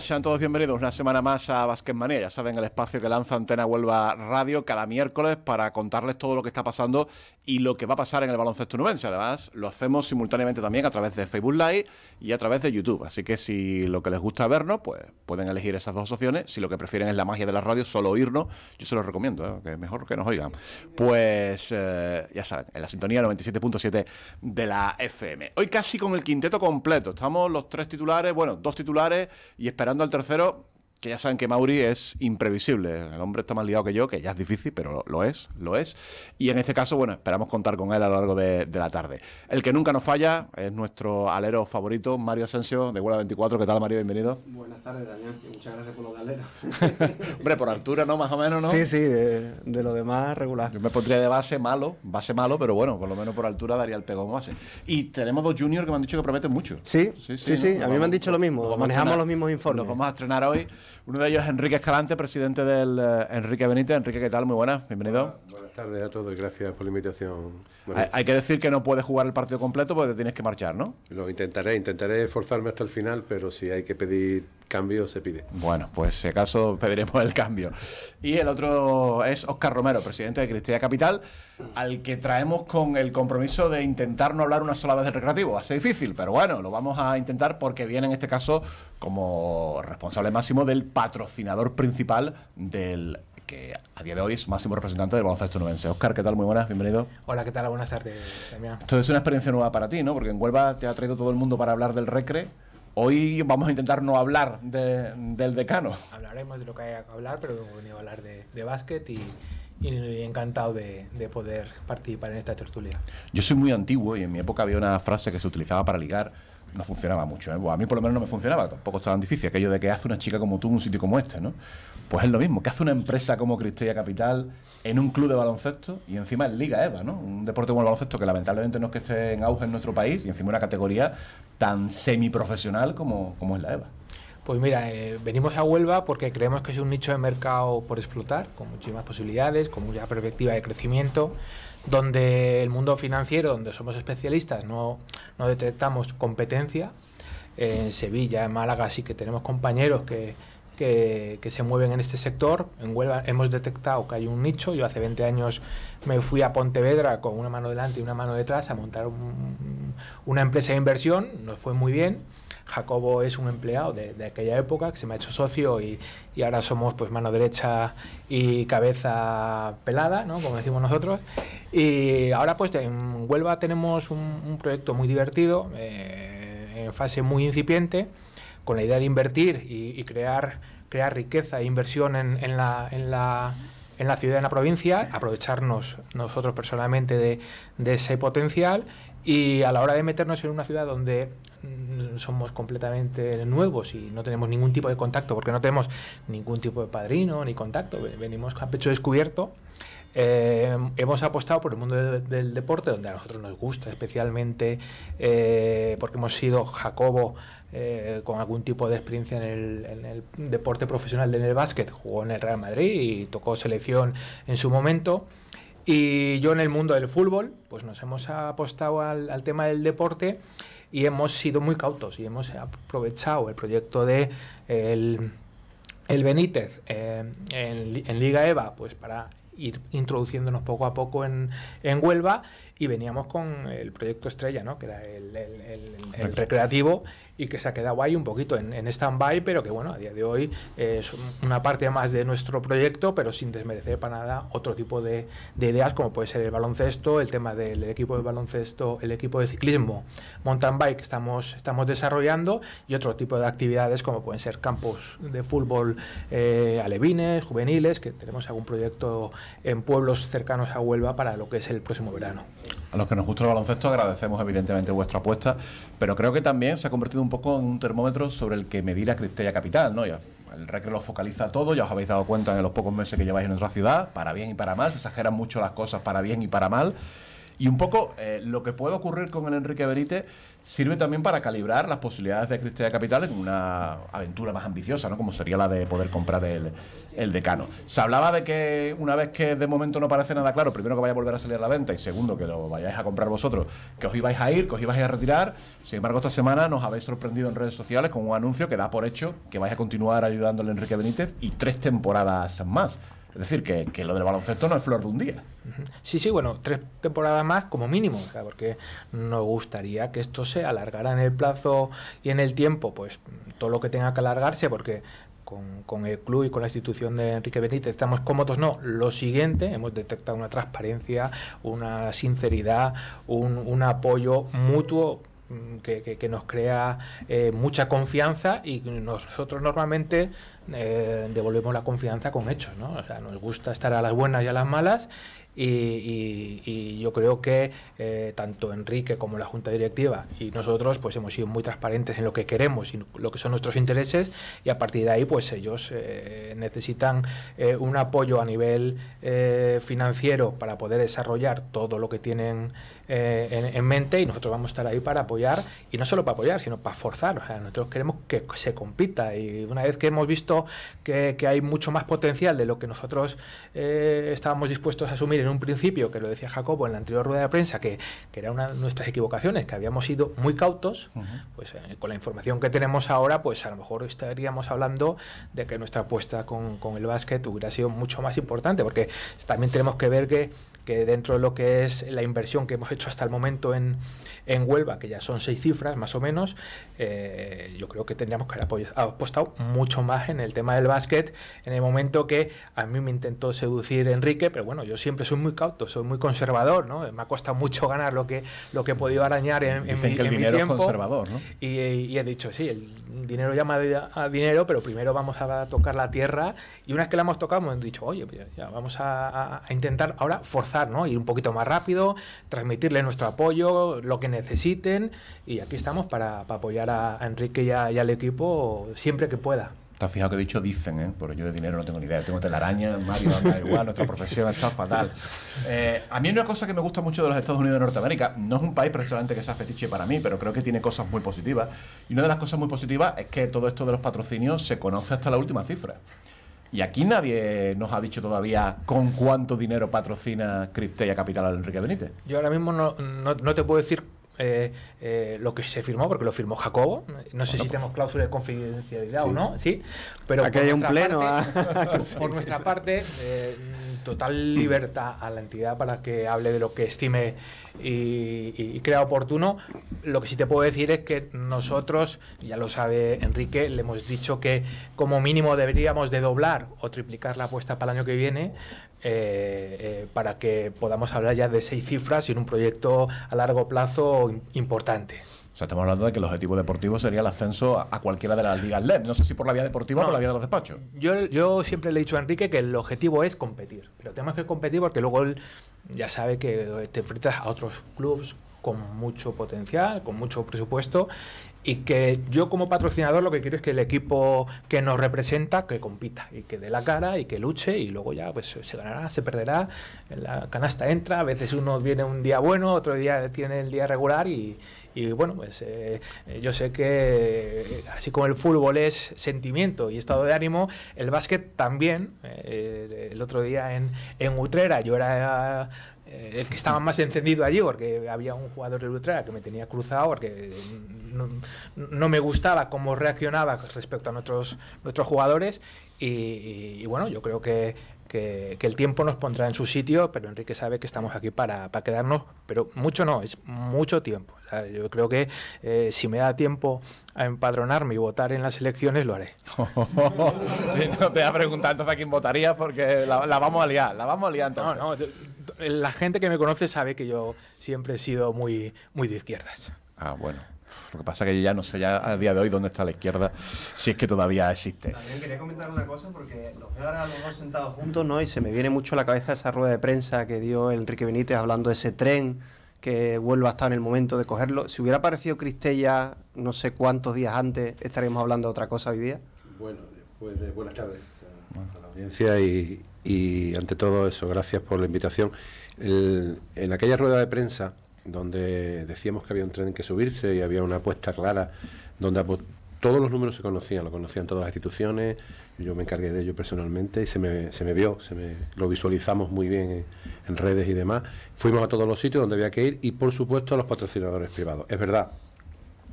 sean todos bienvenidos una semana más a Manía Ya saben, el espacio que lanza Antena Huelva Radio cada miércoles para contarles todo lo que está pasando y lo que va a pasar en el baloncesto nubense. Además, lo hacemos simultáneamente también a través de Facebook Live y a través de YouTube. Así que si lo que les gusta vernos, pues pueden elegir esas dos opciones. Si lo que prefieren es la magia de la radio, solo oírnos, yo se los recomiendo, ¿eh? que es mejor que nos oigan. Pues eh, ya saben, en la sintonía 97.7 de la FM. Hoy casi con el quinteto completo. Estamos los tres titulares, bueno, dos titulares y esperamos esperando al tercero, ya saben que Mauri es imprevisible. El hombre está más liado que yo, que ya es difícil, pero lo es, lo es. Y en este caso, bueno, esperamos contar con él a lo largo de, la tarde. El que nunca nos falla es nuestro alero favorito, Mario Asensio, de huela 24. ¿Qué tal, Mario? Bienvenido. Buenas tardes, Daniel. Muchas gracias por los de hombre, por altura, ¿no? Más o menos, ¿no? Sí, sí, de, lo demás regular. Yo me pondría de base malo, base malo, pero bueno, por lo menos por altura daría el pegón base. Y tenemos dos juniors que me han dicho que prometen mucho. Sí, sí, sí. A mí me han dicho lo mismo. Manejamos los mismos informes. Los vamos a estrenar hoy. Uno de ellos es Enrique Escalante, presidente del eh, Enrique Benítez. Enrique, ¿qué tal? Muy buenas, bienvenido. Buenas, tardes a todos gracias por la invitación. hay, hay, que decir que no puedes jugar el partido completo porque te tienes que marchar, ¿no? Lo intentaré, intentaré esforzarme hasta el final, pero si hay que pedir cambio se pide. Bueno, pues si acaso pediremos el cambio. Y el otro es Oscar Romero, presidente de Cristina Capital, al que traemos con el compromiso de intentar no hablar una sola vez del recreativo. Hace difícil, pero bueno, lo vamos a intentar porque viene en este caso como responsable máximo del patrocinador principal del que a día de hoy es máximo representante del baloncesto nubense. Oscar, ¿qué tal? Muy buenas, bienvenido. Hola, ¿qué tal? Buenas tardes, Damián. Esto es una experiencia nueva para ti, ¿no? Porque en Huelva te ha traído todo el mundo para hablar del recre Hoy vamos a intentar no hablar del decano. Hablaremos de lo que hay que hablar, pero hemos a hablar de, básquet y, y encantado de, poder participar en esta tertulia. Yo soy muy antiguo y en mi época había una frase que se utilizaba para ligar. No funcionaba mucho, ¿eh? pues a mí por lo menos no me funcionaba, tampoco estaba tan difícil aquello de que hace una chica como tú en un sitio como este, ¿no? Pues es lo mismo, que hace una empresa como Cristella Capital en un club de baloncesto y encima en Liga EVA, ¿no? Un deporte como el baloncesto que lamentablemente no es que esté en auge en nuestro país y encima una categoría tan semiprofesional como, como es la EVA. Pues mira, eh, venimos a Huelva porque creemos que es un nicho de mercado por explotar, con muchísimas posibilidades, con mucha perspectiva de crecimiento, donde el mundo financiero, donde somos especialistas, no, detectamos competencia. Eh, en Sevilla, en Málaga sí que tenemos compañeros que, que, se mueven en este sector. En Huelva hemos detectado que hay un nicho. Yo hace 20 años me fui a Pontevedra con una mano delante y una mano detrás a montar una empresa de inversión. Nos fue muy bien. Jacobo es un empleado de, aquella época que se me ha hecho socio y, y, ahora somos pues mano derecha y cabeza pelada, ¿no? como decimos nosotros. Y ahora pues en Huelva tenemos un, proyecto muy divertido, eh, en fase muy incipiente con la idea de invertir y, crear, crear riqueza e inversión en, la, en, la, ciudad, en la provincia, aprovecharnos nosotros personalmente de, ese potencial y a la hora de meternos en una ciudad donde mm, somos completamente nuevos y no tenemos ningún tipo de contacto, porque no tenemos ningún tipo de padrino ni contacto, venimos a pecho descubierto, eh, hemos apostado por el mundo del deporte, donde a nosotros nos gusta especialmente, eh, porque hemos sido Jacobo eh, con algún tipo de experiencia en el, deporte profesional en el básquet, jugó en el Real Madrid y tocó selección en su momento. Y yo en el mundo del fútbol, pues nos hemos apostado al, tema del deporte y hemos sido muy cautos y hemos aprovechado el proyecto de el, Benítez eh, en, Liga EVA, pues para ir introduciéndonos poco a poco en, en, Huelva y veníamos con el proyecto estrella, ¿no? que era el, recreativo y que se ha quedado ahí un poquito en, stand-by, pero que bueno, a día de hoy es una parte más de nuestro proyecto, pero sin desmerecer para nada otro tipo de, ideas como puede ser el baloncesto, el tema del equipo de baloncesto, el equipo de ciclismo, mountain bike que estamos, estamos desarrollando y otro tipo de actividades como pueden ser campos de fútbol eh, alevines, juveniles, que tenemos algún proyecto en pueblos cercanos a Huelva para lo que es el próximo verano a los que nos gusta el baloncesto agradecemos evidentemente vuestra apuesta, pero creo que también se ha convertido un poco en un termómetro sobre el que medir a Cristella Capital, ¿no? el recreo lo focaliza todo, ya os habéis dado cuenta en los pocos meses que lleváis en nuestra ciudad, para bien y para mal, se exageran mucho las cosas para bien y para mal, y un poco eh, lo que puede ocurrir con el Enrique Benítez sirve también para calibrar las posibilidades de Cristina Capital en una aventura más ambiciosa, ¿no? Como sería la de poder comprar el, decano. Se hablaba de que una vez que de momento no parece nada claro, primero que vaya a volver a salir a la venta y segundo que lo vayáis a comprar vosotros, que os ibais a ir, que os ibais a retirar. Sin embargo, esta semana nos habéis sorprendido en redes sociales con un anuncio que da por hecho que vais a continuar ayudando al Enrique Benítez y tres temporadas más. Es decir, que, lo del baloncesto no es flor de un día. Sí, sí, bueno, tres temporadas más como mínimo, porque nos gustaría que esto se alargara en el plazo y en el tiempo, pues todo lo que tenga que alargarse, porque con, el club y con la institución de Enrique Benítez estamos cómodos, no. Lo siguiente, hemos detectado una transparencia, una sinceridad, un, apoyo mutuo. Mm, que, nos crea eh, mucha confianza y nosotros normalmente eh, devolvemos la confianza con hechos, ¿no? O sea, nos gusta estar a las buenas y a las malas y, yo creo que eh, tanto Enrique como la Junta Directiva y nosotros pues hemos sido muy transparentes en lo que queremos y lo que son nuestros intereses y a partir de ahí pues ellos eh, necesitan un apoyo a nivel financiero para poder desarrollar todo lo que tienen eh, en, mente y nosotros vamos a estar ahí para apoyar y no solo para apoyar, sino para forzar. O sea, nosotros queremos que se compita y una vez que hemos visto que, hay mucho más potencial de lo que nosotros eh, estábamos dispuestos a asumir en un principio, que lo decía Jacobo en la anterior rueda de prensa, que, que era una de nuestras equivocaciones, que habíamos sido muy cautos, pues eh, con la información que tenemos ahora, pues a lo mejor estaríamos hablando de que nuestra apuesta con el básquet hubiera sido mucho más importante, porque también tenemos que ver que que dentro de lo que es la inversión que hemos hecho hasta el momento en, en Huelva, que ya son seis cifras más o menos, eh, yo creo que tendríamos que haber apostado mucho más en el tema del básquet, en el momento que a mí me intentó seducir Enrique, pero bueno, yo siempre soy muy cauto, soy muy conservador, ¿no? Me ha costado mucho ganar lo que, lo que he podido arañar en, en, mi, que el dinero tiempo. Es conservador, ¿no? y, he dicho, sí, el dinero llama a dinero, pero primero vamos a tocar la tierra y una vez que la hemos tocado hemos dicho, oye, pues ya vamos a, a, intentar ahora forzar, ¿no? Ir un poquito más rápido, transmitirle nuestro apoyo, lo que necesiten y aquí estamos para, apoyar a, Enrique y, al equipo siempre que pueda. Estás fijado que he dicho dicen, ¿eh? yo de dinero no tengo ni idea. Tengo telaraña, Mario, anda igual, nuestra profesión está fatal. Eh, a mí una cosa que me gusta mucho de los Estados Unidos de Norteamérica, no es un país precisamente que sea fetiche para mí, pero creo que tiene cosas muy positivas. Y una de las cosas muy positivas es que todo esto de los patrocinios se conoce hasta la última cifra. Y aquí nadie nos ha dicho todavía con cuánto dinero patrocina y Capital a Enrique Benítez. Yo ahora mismo no, te puedo decir eh, eh, lo que se firmó, porque lo firmó Jacobo. No sé si pues. tenemos cláusula de confidencialidad o no, sí. Pero Aquí hay un pleno. Ah. por nuestra parte, eh, total libertad a la entidad para que hable de lo que estime y, crea oportuno. Lo que sí te puedo decir es que nosotros, ya lo sabe Enrique, le hemos dicho que como mínimo deberíamos de doblar o triplicar la apuesta para el año que viene eh, eh, para que podamos hablar ya de seis cifras y en un proyecto a largo plazo importante. O sea, estamos hablando de que el objetivo deportivo sería el ascenso a, cualquiera de las ligas LED. No sé si por la vía deportiva o por la vía de los despachos. Yo, siempre le he dicho a Enrique que el objetivo es competir. Pero tenemos que competir porque luego él ya sabe que te enfrentas a otros clubes con mucho potencial, con mucho presupuesto y que yo como patrocinador lo que quiero es que el equipo que nos representa que compita y que dé la cara y que luche y luego ya pues se ganará, se perderá, la canasta entra, a veces uno viene un día bueno, otro día tiene el día regular y, y bueno, pues eh, eh, yo sé que eh, así como el fútbol es sentimiento y estado de ánimo, el básquet también. el otro día en, Utrera yo era el que estaba más encendido allí, porque había un jugador de Utrera que me tenía cruzado, porque no, me gustaba cómo reaccionaba respecto a nuestros, nuestros jugadores. y bueno, yo creo que que, el tiempo nos pondrá en su sitio, pero Enrique sabe que estamos aquí para, quedarnos, pero mucho no, es mucho tiempo. yo creo que eh, si me da tiempo a empadronarme y votar en las elecciones, lo haré. no te voy a preguntar entonces a quién votaría? porque la, vamos a liar, la vamos a liar entonces. la gente que me conoce sabe que yo siempre he sido muy, muy de izquierdas. Ah, bueno. Lo que pasa es que yo ya no sé ya a día de hoy dónde está la izquierda, si es que todavía existe. También quería comentar una cosa porque los veo ahora los dos sentados juntos, ¿no? Y se me viene mucho a la cabeza esa rueda de prensa que dio Enrique Benítez hablando de ese tren que vuelva a estar en el momento de cogerlo. Si hubiera aparecido Cristella no sé cuántos días antes, estaríamos hablando de otra cosa hoy día. Bueno, después de, buenas tardes a, la audiencia y, ante todo eso, gracias por la invitación. en aquella rueda de prensa donde decíamos que había un tren que subirse y había una apuesta clara, donde todos los números se conocían, lo conocían todas las instituciones, yo me encargué de ello personalmente y se me, se me vio, se me, lo visualizamos muy bien en redes y demás. Fuimos a todos los sitios donde había que ir y por supuesto a los patrocinadores privados. Es verdad,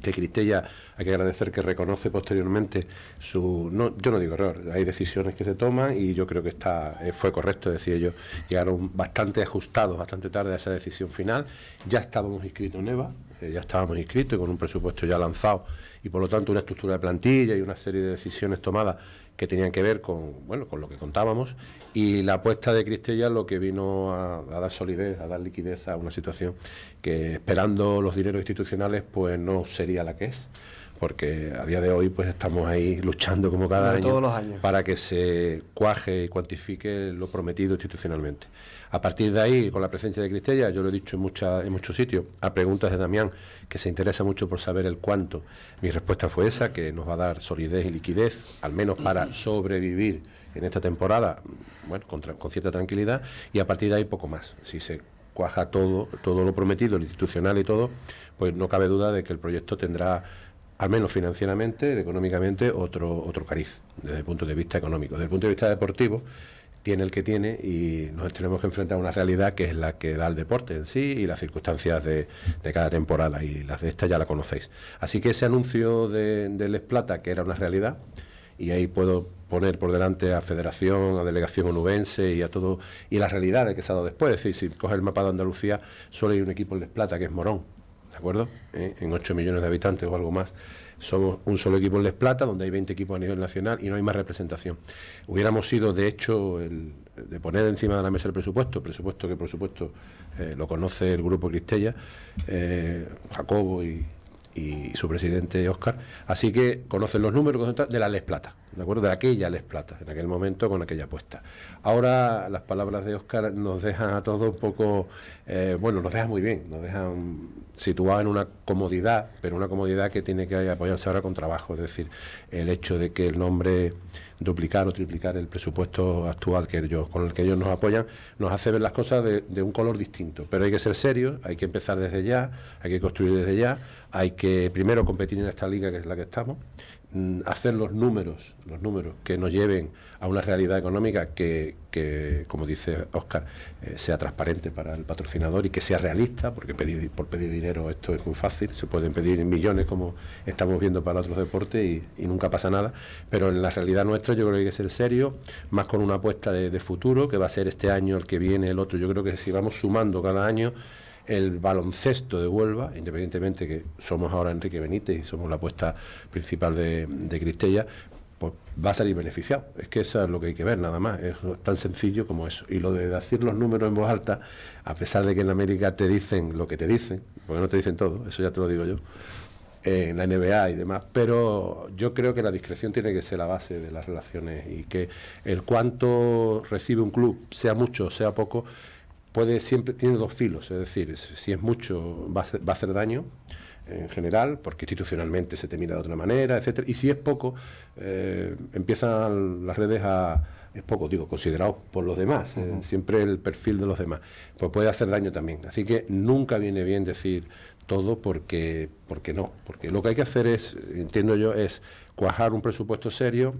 que Cristella hay que agradecer que reconoce posteriormente su no, yo no digo error, hay decisiones que se toman y yo creo que está eh, fue correcto, decía yo, llegaron bastante ajustados, bastante tarde a esa decisión final, ya estábamos inscritos en EVA, eh, ya estábamos inscritos y con un presupuesto ya lanzado y por lo tanto una estructura de plantilla y una serie de decisiones tomadas que tenían que ver con, bueno, con lo que contábamos y la apuesta de Cristella lo que vino a, a, dar solidez, a dar liquidez a una situación que esperando los dineros institucionales pues no sería la que es porque a día de hoy pues estamos ahí luchando como cada año para que se cuaje y cuantifique lo prometido institucionalmente. A partir de ahí, con la presencia de Cristella, yo lo he dicho en, mucha, en muchos sitios, a preguntas de Damián, que se interesa mucho por saber el cuánto, mi respuesta fue esa, que nos va a dar solidez y liquidez, al menos para sobrevivir en esta temporada, bueno, con, con cierta tranquilidad, y a partir de ahí poco más. Si se cuaja todo, todo lo prometido, lo institucional y todo, pues no cabe duda de que el proyecto tendrá al menos financieramente, económicamente, otro, otro cariz, desde el punto de vista económico. Desde el punto de vista deportivo, tiene el que tiene y nos tenemos que enfrentar a una realidad que es la que da el deporte en sí y las circunstancias de, cada temporada y las de esta ya la conocéis. Así que ese anuncio de, Les Plata, que era una realidad, y ahí puedo poner por delante a Federación, a Delegación Onubense y a todo, y las realidades que se ha dado después. Es decir, si coges el mapa de Andalucía, solo hay un equipo en Les Plata, que es Morón ¿de acuerdo? ¿Eh? En 8 millones de habitantes o algo más. Somos un solo equipo en Les Plata, donde hay 20 equipos a nivel nacional y no hay más representación. Hubiéramos sido, de hecho, de poner encima de la mesa el presupuesto, presupuesto que, por supuesto, eh, lo conoce el grupo Cristella, eh, Jacobo y, y, su presidente Oscar. Así que conocen los números de la Les Plata. ¿de acuerdo? De aquella Les Plata, en aquel momento con aquella apuesta. Ahora las palabras de Óscar nos dejan a todos un poco, eh, bueno, nos dejan muy bien, nos dejan situados en una comodidad, pero una comodidad que tiene que apoyarse ahora con trabajo, es decir, el hecho de que el nombre duplicar o triplicar el presupuesto actual que ellos, con el que ellos nos apoyan, nos hace ver las cosas de un color distinto. Pero hay que ser serios, hay que empezar desde ya, hay que construir desde ya, hay que primero competir en esta liga que es la que estamos, Mm, hacer los números, los números que nos lleven a una realidad económica que, que como dice Oscar, eh, sea transparente para el patrocinador y que sea realista, porque pedir, por pedir dinero esto es muy fácil, se pueden pedir millones como estamos viendo para otros deportes y, nunca pasa nada, pero en la realidad nuestra yo creo que hay que ser serio, más con una apuesta de futuro, que va a ser este año, el que viene, el otro, yo creo que si vamos sumando cada año, el baloncesto de Huelva, independientemente que somos ahora Enrique Benítez y somos la apuesta principal de, de Cristella, pues va a salir beneficiado. Es que eso es lo que hay que ver, nada más. Es tan sencillo como eso. Y lo de decir los números en voz alta, a pesar de que en América te dicen lo que te dicen, porque no te dicen todo, eso ya te lo digo yo, eh, en la NBA y demás, pero yo creo que la discreción tiene que ser la base de las relaciones y que el cuánto recibe un club, sea mucho o sea poco, puede siempre tiene dos filos, es decir, si es mucho va a, hacer daño en general, porque institucionalmente se te mira de otra manera, etcétera, y si es poco, eh, empiezan las redes a es poco, digo, considerado por los demás, eh, siempre el perfil de los demás, pues puede hacer daño también. Así que nunca viene bien decir todo porque porque no, porque lo que hay que hacer es, entiendo yo, es cuajar un presupuesto serio,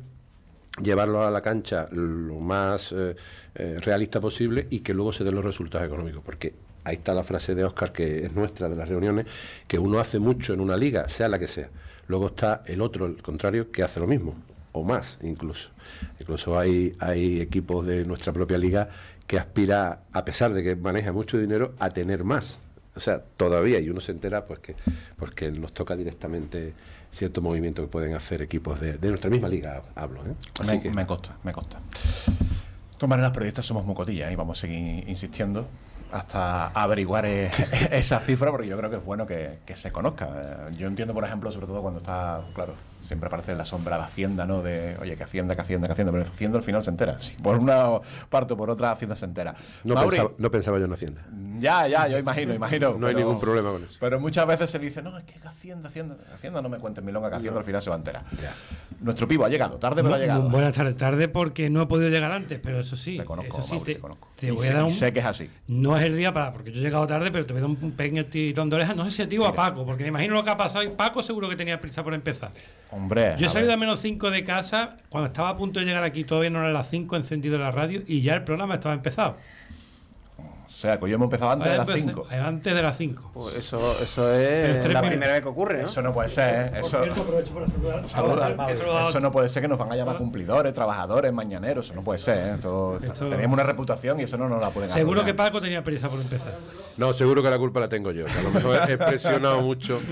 llevarlo a la cancha lo más eh, eh, realista posible y que luego se den los resultados económicos. Porque ahí está la frase de Oscar, que es nuestra de las reuniones, que uno hace mucho en una liga, sea la que sea. Luego está el otro, el contrario, que hace lo mismo, o más incluso. Incluso hay, hay equipos de nuestra propia liga que aspira, a pesar de que maneja mucho dinero, a tener más. O sea, todavía, y uno se entera pues que, porque pues, nos toca directamente cierto movimiento que pueden hacer equipos de, nuestra misma liga, hablo. ¿eh? me, me consta, me consta. De todas maneras, periodistas somos mucotillas y ¿eh? vamos a seguir insistiendo hasta averiguar e- esa cifra porque yo creo que es bueno que se conozca. Yo entiendo, por ejemplo, sobre todo cuando está, claro, siempre aparece la sombra de Hacienda, ¿no? De, oye, que Hacienda, que Hacienda, que Hacienda. Pero Hacienda al final se entera. por una parte o por otra, Hacienda se entera. No, pensaba, yo en Hacienda. Ya, ya, yo imagino, imagino. No hay ningún problema con eso. Pero muchas veces se dice, no, es que Hacienda, Hacienda, Hacienda, no me cuentes milonga, que Hacienda al final se va a enterar. Nuestro pivo ha llegado, tarde, pero ha llegado. ¿eh? Buenas tardes tarde porque no he podido llegar antes, pero eso sí. Te conozco, te, conozco. Te sé, que es así. No es el día para, porque yo he llegado tarde, pero te voy a dar un pequeño tirón de orejas. No sé si a ti a Paco, porque me imagino lo que ha pasado y Paco seguro que tenía prisa por empezar. Hombre. Yo he salido a menos 5 de casa, cuando estaba a punto de llegar aquí, todavía no era las 5, he encendido la radio y ya el programa estaba empezado. O sea, que yo hemos empezado antes de las 5. Eh, antes de las 5. Pues eso, eso es la primera vez que ocurre. Eso no puede ser. ¿eh? Eso, aprovecho saludar. eso no puede ser que nos van a llamar cumplidores, trabajadores, mañaneros. Eso no puede ser. ¿eh? una reputación y eso no nos la pueden Seguro que Paco tenía prisa por empezar. No, seguro que la culpa la tengo yo. a lo mejor he presionado mucho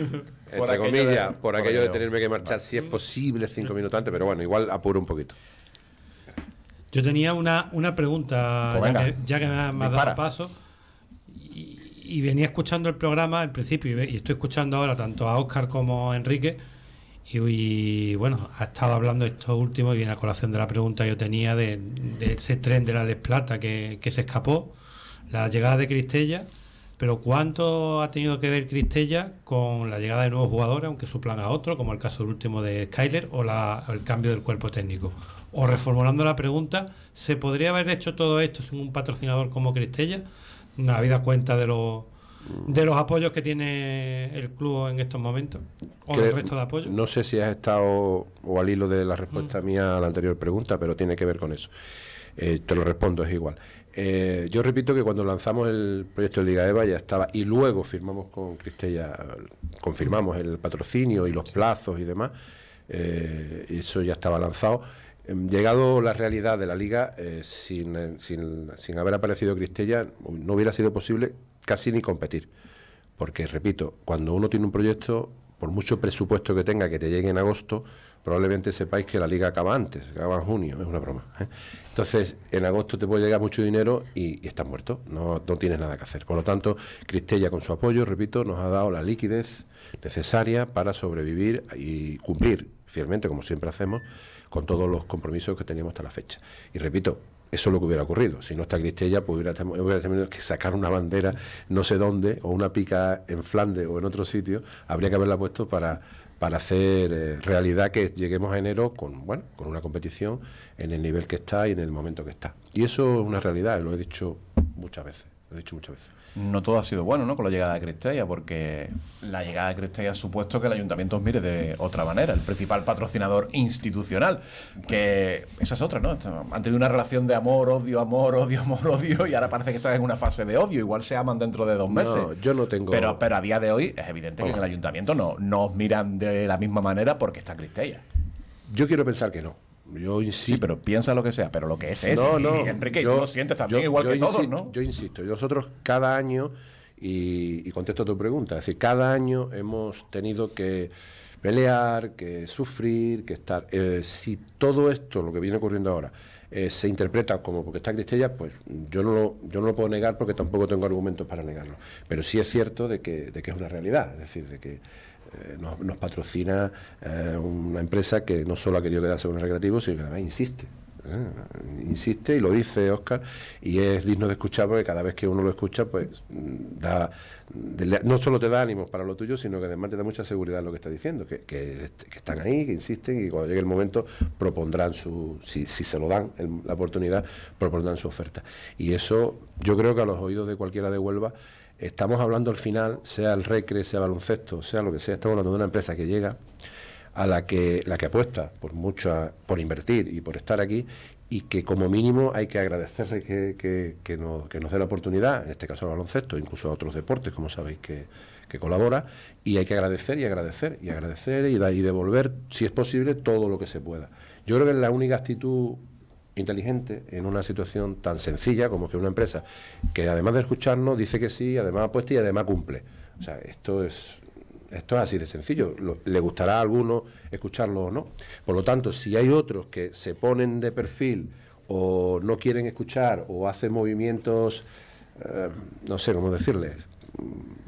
por por, aquello de tenerme que marchar, si es posible, cinco minutos antes, pero bueno, igual apuro un poquito. Yo tenía una, una pregunta, pues ya, que, me, ha dado paso, y, venía escuchando el programa al principio, y, estoy escuchando ahora tanto a Oscar como a Enrique, y, bueno, ha estado hablando esto último, y viene a colación de la pregunta que yo tenía de, ese tren de la Les Plata que, que se escapó, la llegada de Cristella pero ¿cuánto ha tenido que ver Cristella con la llegada de nuevos jugadores, aunque su plan a otro, como el caso del último de Skyler, o el cambio del cuerpo técnico? O reformulando la pregunta, ¿se podría haber hecho todo esto sin un patrocinador como Cristella? No habida cuenta de los de los apoyos que tiene el club en estos momentos o el resto de apoyos. No sé si has estado o al hilo de la mm. respuesta mía a la anterior pregunta, pero tiene que ver con eso. Eh, te lo respondo, es igual. Eh, yo repito que cuando lanzamos el proyecto de Liga Eva ya estaba y luego firmamos con Cristella, confirmamos el patrocinio y los plazos y demás, eh, eso ya estaba lanzado. Em, llegado la realidad de la liga, eh, sin, sin, haber aparecido Cristella, no hubiera sido posible casi ni competir. Porque, repito, cuando uno tiene un proyecto, por mucho presupuesto que tenga que te llegue en agosto, probablemente sepáis que la liga acaba antes, acaba en junio, es una broma. ¿eh? Entonces, en agosto te puede llegar mucho dinero y, estás muerto, no, no, tienes nada que hacer. Por lo tanto, Cristella con su apoyo, repito, nos ha dado la liquidez necesaria para sobrevivir y cumplir fielmente, como siempre hacemos, con todos los compromisos que teníamos hasta la fecha. Y repito, eso es lo que hubiera ocurrido. Si no está Cristella, pues hubiera, hubiera, tenido que sacar una bandera no sé dónde, o una pica en Flandes o en otro sitio, habría que haberla puesto para para hacer eh, realidad que lleguemos a enero con, bueno, con una competición en el nivel que está y en el momento que está. Y eso es una realidad, lo he dicho muchas veces muchas veces. No todo ha sido bueno, ¿no? Con la llegada de Cristella, porque la llegada de Cristella ha supuesto que el ayuntamiento os mire de otra manera, el principal patrocinador institucional, que esa es otra, ¿no? Han tenido una relación de amor, odio, amor, odio, amor, odio, y ahora parece que están en una fase de odio. Igual se aman dentro de dos meses. No, yo no tengo. Pero, pero a día de hoy es evidente que en el ayuntamiento no, no os miran de la misma manera porque está Cristella. Yo quiero pensar que no. Yo insisto. Sí, pero piensa lo que sea, pero lo que es es. Y, Enrique, yo, también igual que todos, ¿no? Yo insisto, nosotros cada año, y, y, contesto a tu pregunta, es decir, cada año hemos tenido que pelear, que sufrir, que estar. Eh, si todo esto, lo que viene ocurriendo ahora, eh, se interpreta como porque está Cristella, pues yo no, lo, yo no lo puedo negar porque tampoco tengo argumentos para negarlo. Pero sí es cierto de que, de que es una realidad, es decir, de que eh, nos, patrocina eh, una empresa que no solo ha querido quedarse con el recreativo, sino que además insiste. ¿eh? Insiste y lo dice Oscar, y es digno de escuchar porque cada vez que uno lo escucha, pues mm, da, no solo te da ánimos para lo tuyo, sino que además te da mucha seguridad en lo que está diciendo, que, están ahí, que insisten y cuando llegue el momento propondrán su, si, se lo dan la oportunidad, propondrán su oferta. Y eso yo creo que a los oídos de cualquiera de Huelva estamos hablando al final, sea el recre, sea baloncesto, sea lo que sea, estamos hablando de una empresa que llega a la que, la que apuesta por mucha, por invertir y por estar aquí, y que como mínimo hay que agradecerle que, que, que, nos, dé la oportunidad, en este caso al baloncesto, incluso a otros deportes, como sabéis que, colabora, y hay que agradecer y agradecer y agradecer y, y devolver, si es posible, todo lo que se pueda. Yo creo que es la única actitud inteligente en una situación tan sencilla como que una empresa que además de escucharnos dice que sí, además apuesta y además cumple. O sea, esto es esto es así de sencillo. le gustará a alguno escucharlo o no. Por lo tanto, si hay otros que se ponen de perfil o no quieren escuchar o hacen movimientos, eh, no sé cómo decirles,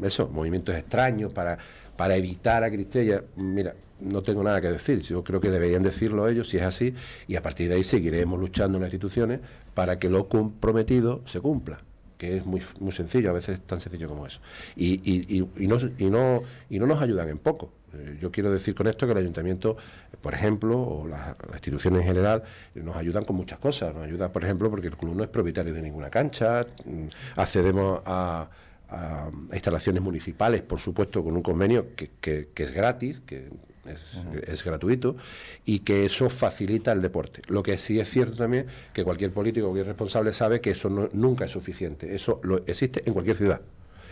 eso, movimientos extraños para para evitar a Cristella, mira, no tengo nada que decir, yo creo que deberían decirlo ellos si es así, y a partir de ahí seguiremos luchando en las instituciones para que lo comprometido se cumpla que es muy, sencillo, a veces tan sencillo como eso. Y, no, y, no, y no nos ayudan en poco. Eh, yo quiero decir con esto que el ayuntamiento, por ejemplo, o las, instituciones en general, nos ayudan con muchas cosas. Nos ayuda, por ejemplo, porque el club no es propietario de ninguna cancha, mm, accedemos a a, instalaciones municipales, por supuesto, con un convenio que, es gratis, que es, gratuito, y que eso facilita el deporte. Lo que sí es cierto también, que cualquier político, cualquier responsable sabe que eso nunca es suficiente. Eso lo, existe en cualquier ciudad,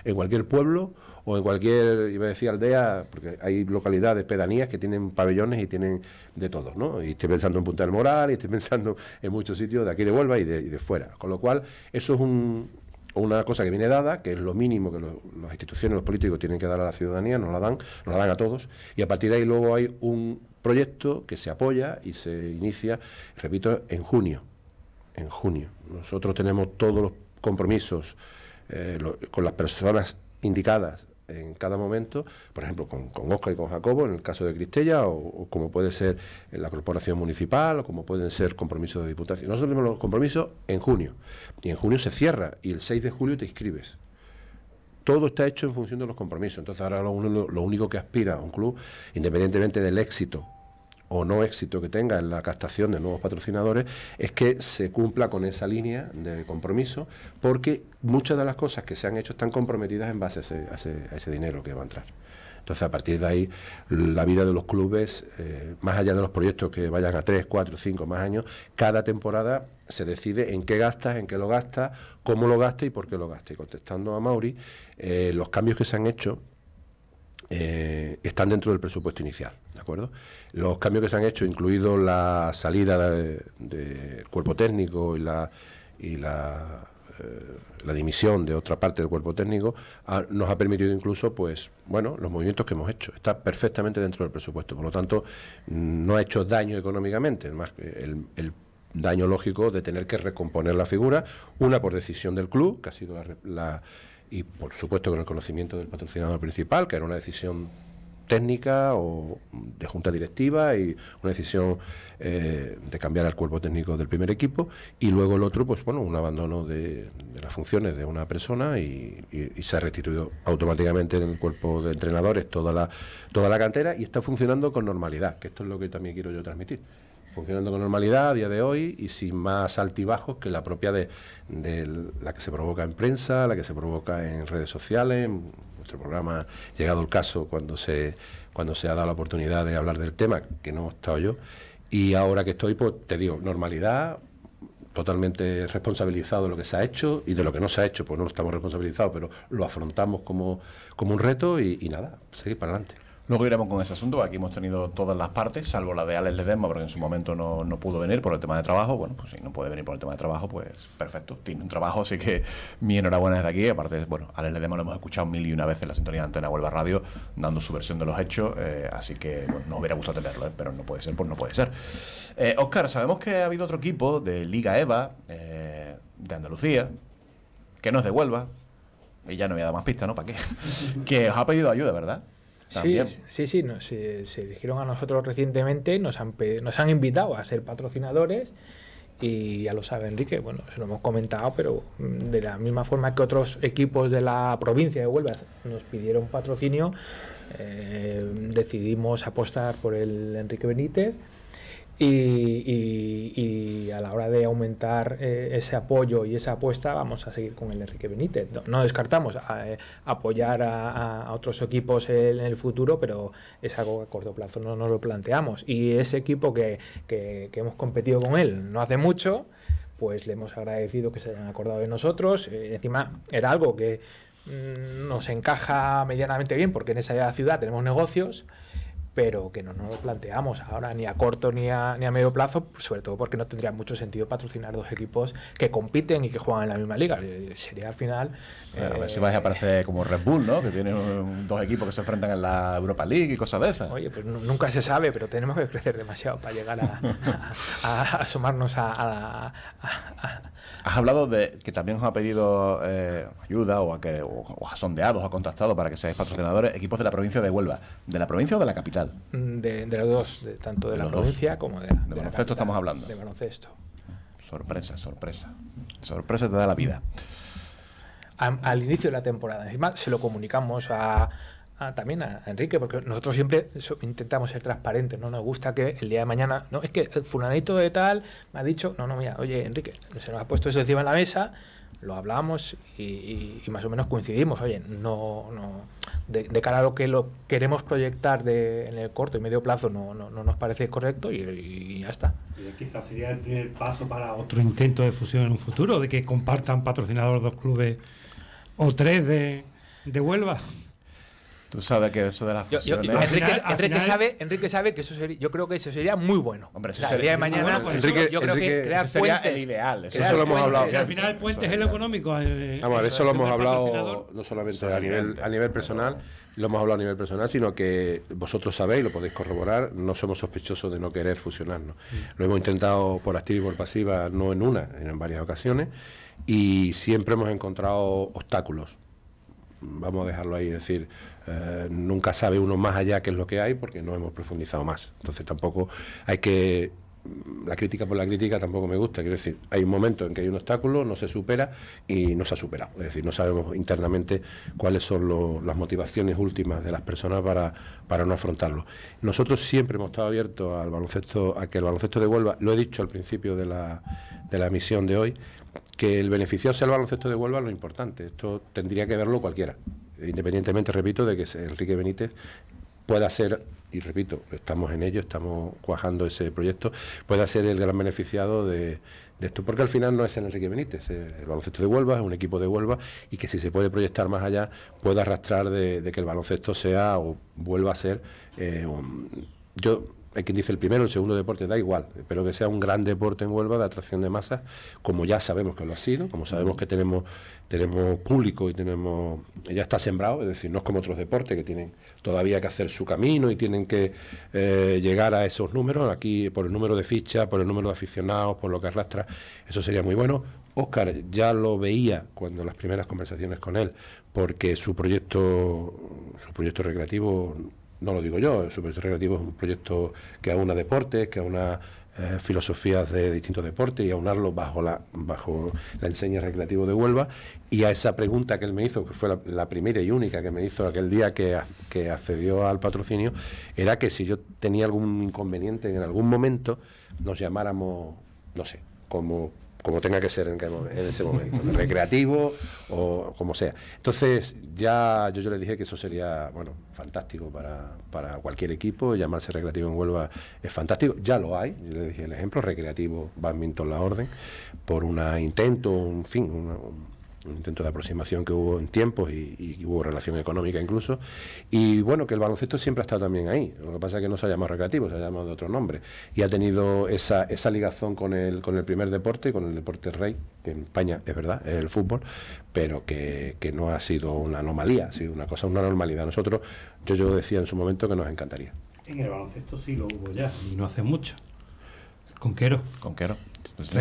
en cualquier pueblo o en cualquier, iba a decir aldea, porque hay localidades, pedanías que tienen pabellones y tienen de todo, ¿no? Y estoy pensando en Punta del Moral, y estoy pensando en muchos sitios de aquí de Huelva y de fuera. Con lo cual, eso es un, una cosa que viene dada, que es lo mínimo que las instituciones, los políticos tienen que dar a la ciudadanía, nos la dan, la dan a todos, y a partir de ahí luego hay un proyecto que se apoya y se inicia, repito, en junio. En junio. Nosotros tenemos todos los compromisos eh, con las personas indicadas en cada momento, por ejemplo, con, con Oscar y con Jacobo, en el caso de Cristella, o, como puede ser en la corporación municipal, o como pueden ser compromisos de diputación. Nosotros tenemos los compromisos en junio, y en junio se cierra, y el 6 de julio te inscribes. Todo está hecho en función de los compromisos. Entonces ahora lo, lo, lo único que aspira a un club, independientemente del éxito o no éxito que tenga en la captación de nuevos patrocinadores es que se cumpla con esa línea de compromiso, porque muchas de las cosas que se han hecho están comprometidas en base a ese, dinero que va a entrar. Entonces, a partir de ahí, la vida de los clubes, eh, más allá de los proyectos que vayan a 3, 4, 5 más años, cada temporada se decide en qué gastas, en qué lo gastas, cómo lo gastas y por qué lo gastas. Y contestando a Mauri, eh, los cambios que se han hecho eh, están dentro del presupuesto inicial. ¿de acuerdo? Los cambios que se han hecho, incluido la salida del cuerpo técnico y la, eh, la, dimisión de otra parte del cuerpo técnico, nos ha permitido incluso, pues, bueno, los movimientos que hemos hecho. Está perfectamente dentro del presupuesto. Por lo tanto, mm, no ha hecho daño económicamente. Más eh, el, el daño lógico de tener que recomponer la figura, una por decisión del club, que ha sido la y por supuesto con el conocimiento del patrocinador principal, que era una decisión técnica o de junta directiva y una decisión eh, de cambiar al cuerpo técnico del primer equipo y luego el otro, pues bueno, un abandono de, las funciones de una persona y, se ha restituido automáticamente en el cuerpo de entrenadores toda la, toda la cantera y está funcionando con normalidad, que esto es lo que también quiero yo transmitir funcionando con normalidad a día de hoy y sin más altibajos que la propia de, la que se provoca en prensa, la que se provoca en redes sociales. nuestro programa, llegado el caso, cuando se, cuando se ha dado la oportunidad de hablar del tema, que no he estado yo. Y ahora que estoy, pues te digo, normalidad, totalmente responsabilizado de lo que se ha hecho y de lo que no se ha hecho, pues no lo estamos responsabilizados, pero lo afrontamos como, como un reto y nada, seguir para adelante. Luego iremos con ese asunto. Aquí hemos tenido todas las partes, salvo la de Alex Ledesma, porque en su momento no, pudo venir por el tema de trabajo. Bueno, pues si no puede venir por el tema de trabajo, pues perfecto. Tiene un trabajo, así que mi enhorabuena desde aquí. Aparte, bueno, Alex Ledesma lo hemos escuchado mil y una veces en la sintonía de Antena Huelva Radio, dando su versión de los hechos. Eh, así que, bueno, nos hubiera gustado tenerlo, eh, pero no puede ser, pues no puede ser. Eh, Oscar, sabemos que ha habido otro equipo de Liga EVA, eh, de Andalucía, que no es de Huelva. Y ya no me ha dado más pista, ¿no? ¿Para qué? que os ha pedido ayuda, ¿verdad? Sí, sí, sí, nos, se, dirigieron a nosotros recientemente, nos han, nos han invitado a ser patrocinadores y ya lo sabe Enrique, bueno, se lo hemos comentado, pero mm, de la misma forma que otros equipos de la provincia de Huelva nos pidieron patrocinio, eh, decidimos apostar por el Enrique Benítez y, a la hora de aumentar eh, ese apoyo y esa apuesta vamos a seguir con el Enrique Benítez. No, descartamos eh, apoyar a, otros equipos en, el futuro, pero es algo que a corto plazo no nos lo planteamos. Y ese equipo que, hemos competido con él no hace mucho, pues le hemos agradecido que se hayan acordado de nosotros. Eh, encima era algo que mm, nos encaja medianamente bien porque en esa ciudad tenemos negocios pero que no nos lo planteamos ahora ni a corto ni a, ni a medio plazo, sobre todo porque no tendría mucho sentido patrocinar dos equipos que compiten y que juegan en la misma liga. Eh, sería al final... a ver si eh, vais a aparecer como Red Bull, ¿no? Que tienen dos equipos que se enfrentan en la Europa League y cosas de esas. Oye, pues nunca se sabe, pero tenemos que crecer demasiado para llegar a, sumarnos a Has hablado de que también os ha pedido eh, ayuda o, a que, o, o contactado para que seáis patrocinadores equipos de la provincia de Huelva, de la provincia o de la capital. Mm, de, los dos, tanto de, la provincia como de, la. De, baloncesto estamos hablando. De baloncesto. Sorpresa, sorpresa. Sorpresa te da la vida. Al, inicio de la temporada, encima se lo comunicamos a, también a Enrique, porque nosotros siempre intentamos ser transparentes, no nos gusta que el día de mañana, no, es que el fulanito de tal me ha dicho, no, no, mira, oye, Enrique, se nos ha puesto eso encima en la mesa, lo hablamos y, más o menos coincidimos. Oye, no, no de, cara a lo que lo queremos proyectar de, en el corto y medio plazo no, no, nos parece correcto y, ya está. quizás sería el primer paso para otro intento de fusión en un futuro, de que compartan patrocinadores dos clubes o tres de, de Huelva. Tú sabes que eso de las fusiones... Enrique, sabe, que eso sería, yo creo que eso sería muy bueno. Hombre, eso sería, de mañana. Pues, yo creo que crear eso sería puentes, ideal. Eso, lo hemos hablado. Si al final el puente es el económico. Eh, eso lo hemos hablado no solamente a nivel, personal, lo hemos hablado a nivel personal, sino que vosotros sabéis, lo podéis corroborar, no somos sospechosos de no querer fusionarnos. Mm. Lo hemos intentado por activa y por pasiva, no en una, en varias ocasiones, y siempre hemos encontrado obstáculos. Vamos a dejarlo ahí, y decir, eh, nunca sabe uno más allá qué es lo que hay porque no hemos profundizado más. Entonces tampoco hay que mm, la crítica por la crítica tampoco me gusta. Quiero decir, hay un momento en que hay un obstáculo, no se supera y no se ha superado. Es decir, no sabemos internamente cuáles son las motivaciones últimas de las personas para, no afrontarlo. Nosotros siempre hemos estado abiertos al baloncesto, a que el baloncesto de Huelva, lo he dicho al principio de la, de la emisión de hoy, que el beneficiado sea el baloncesto de Huelva es lo importante. Esto tendría que verlo cualquiera independientemente, repito, de que Enrique Benítez pueda ser, y repito, estamos en ello, estamos cuajando ese proyecto, pueda ser el gran beneficiado de, esto, porque al final no es en Enrique Benítez, el baloncesto de Huelva es un equipo de Huelva y que si se puede proyectar más allá, pueda arrastrar de, que el baloncesto sea o vuelva a ser. Eh, yo hay quien dice el primero, el segundo deporte, da igual, pero que sea un gran deporte en Huelva de atracción de masas, como ya sabemos que lo ha sido, como sabemos que tenemos, tenemos público y tenemos, ya está sembrado, es decir, no es como otros deportes que tienen todavía que hacer su camino y tienen que eh, llegar a esos números, aquí por el número de fichas, por el número de aficionados, por lo que arrastra, eso sería muy bueno. Óscar ya lo veía cuando las primeras conversaciones con él, porque su proyecto, su proyecto recreativo no lo digo yo, el Super Recreativo es un proyecto que aúna deportes, que aúna eh, filosofías de distintos deportes y aunarlo bajo la, bajo la enseña recreativo de Huelva. Y a esa pregunta que él me hizo, que fue la, primera y única que me hizo aquel día que, que accedió al patrocinio, era que si yo tenía algún inconveniente en algún momento, nos llamáramos, no sé, como como tenga que ser en, en ese momento, recreativo o como sea. Entonces, ya yo, yo le dije que eso sería, bueno, fantástico para, para, cualquier equipo, llamarse recreativo en Huelva es fantástico, ya lo hay, yo le dije el ejemplo, recreativo, badminton, la orden, por un intento, un fin, un, un intento de aproximación que hubo en tiempos y, hubo relación económica incluso. Y bueno, que el baloncesto siempre ha estado también ahí. Lo que pasa es que no se ha llamado recreativo, se ha llamado de otro nombre. Y ha tenido esa, esa ligazón con el, con el primer deporte, con el deporte rey, que en España es verdad, el fútbol, pero que, no ha sido una anomalía, ha sido una cosa, una normalidad. Nosotros, yo, yo decía en su momento que nos encantaría. En el baloncesto sí lo hubo ya, y no hace mucho. Conquero. Conquero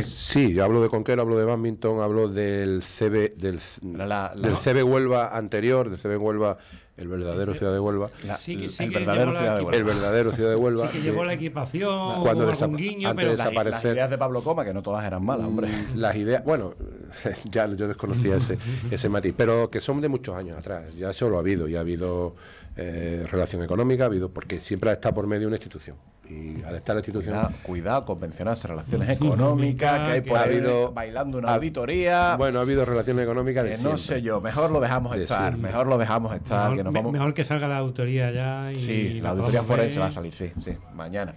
sí, yo hablo de Conquero, hablo de badminton, hablo del CB, del, CB Huelva anterior, del CB Huelva el verdadero Ciudad de Huelva. el, verdadero Ciudad de Huelva. la equipación, cuando de Las, ideas de Pablo Coma, que no todas eran malas, hombre. Mm, las ideas, bueno, ya yo desconocía ese, ese matiz, pero que son de muchos años atrás. Ya eso lo ha habido, ya ha habido eh, relación económica, ha habido, porque siempre ha está por medio una institución. Y al estar la institución. Cuidado, cuidado con relaciones económicas, que hay por ha habido, bailando una auditoría. Bueno, ha habido relaciones económicas. Que no sé yo, mejor lo dejamos estar, mejor lo dejamos estar. Mejor que, salga la auditoría ya. Y sí, la auditoría forense va a salir, sí, sí, mañana.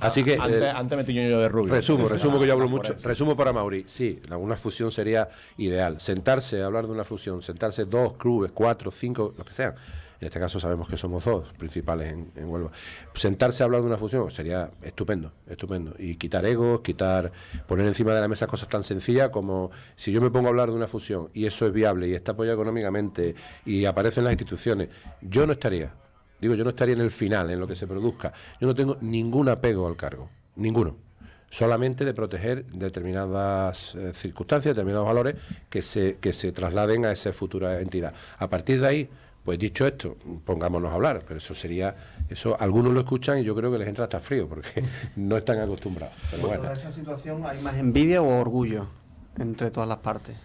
Así que. Antes, eh, me antes yo de rubio. Resumo, resumo que yo hablo mucho. Resumo para Mauri. Sí, una fusión sería ideal. Sentarse, hablar de una fusión, sentarse dos clubes, cuatro, cinco, lo que sea en este caso sabemos que somos dos principales en, Huelva. Sentarse a hablar de una fusión sería estupendo, estupendo. Y quitar egos, quitar, poner encima de la mesa cosas tan sencillas como si yo me pongo a hablar de una fusión y eso es viable y está apoyado económicamente y aparecen las instituciones, yo no estaría. Digo, yo no estaría en el final, en lo que se produzca. Yo no tengo ningún apego al cargo, ninguno solamente de proteger determinadas eh, circunstancias, determinados valores que se, que se trasladen a esa futura entidad. A partir de ahí, pues dicho esto, pongámonos a hablar, pero eso sería, eso algunos lo escuchan y yo creo que les entra hasta frío porque no están acostumbrados. esa situación hay más envidia o orgullo entre todas las partes?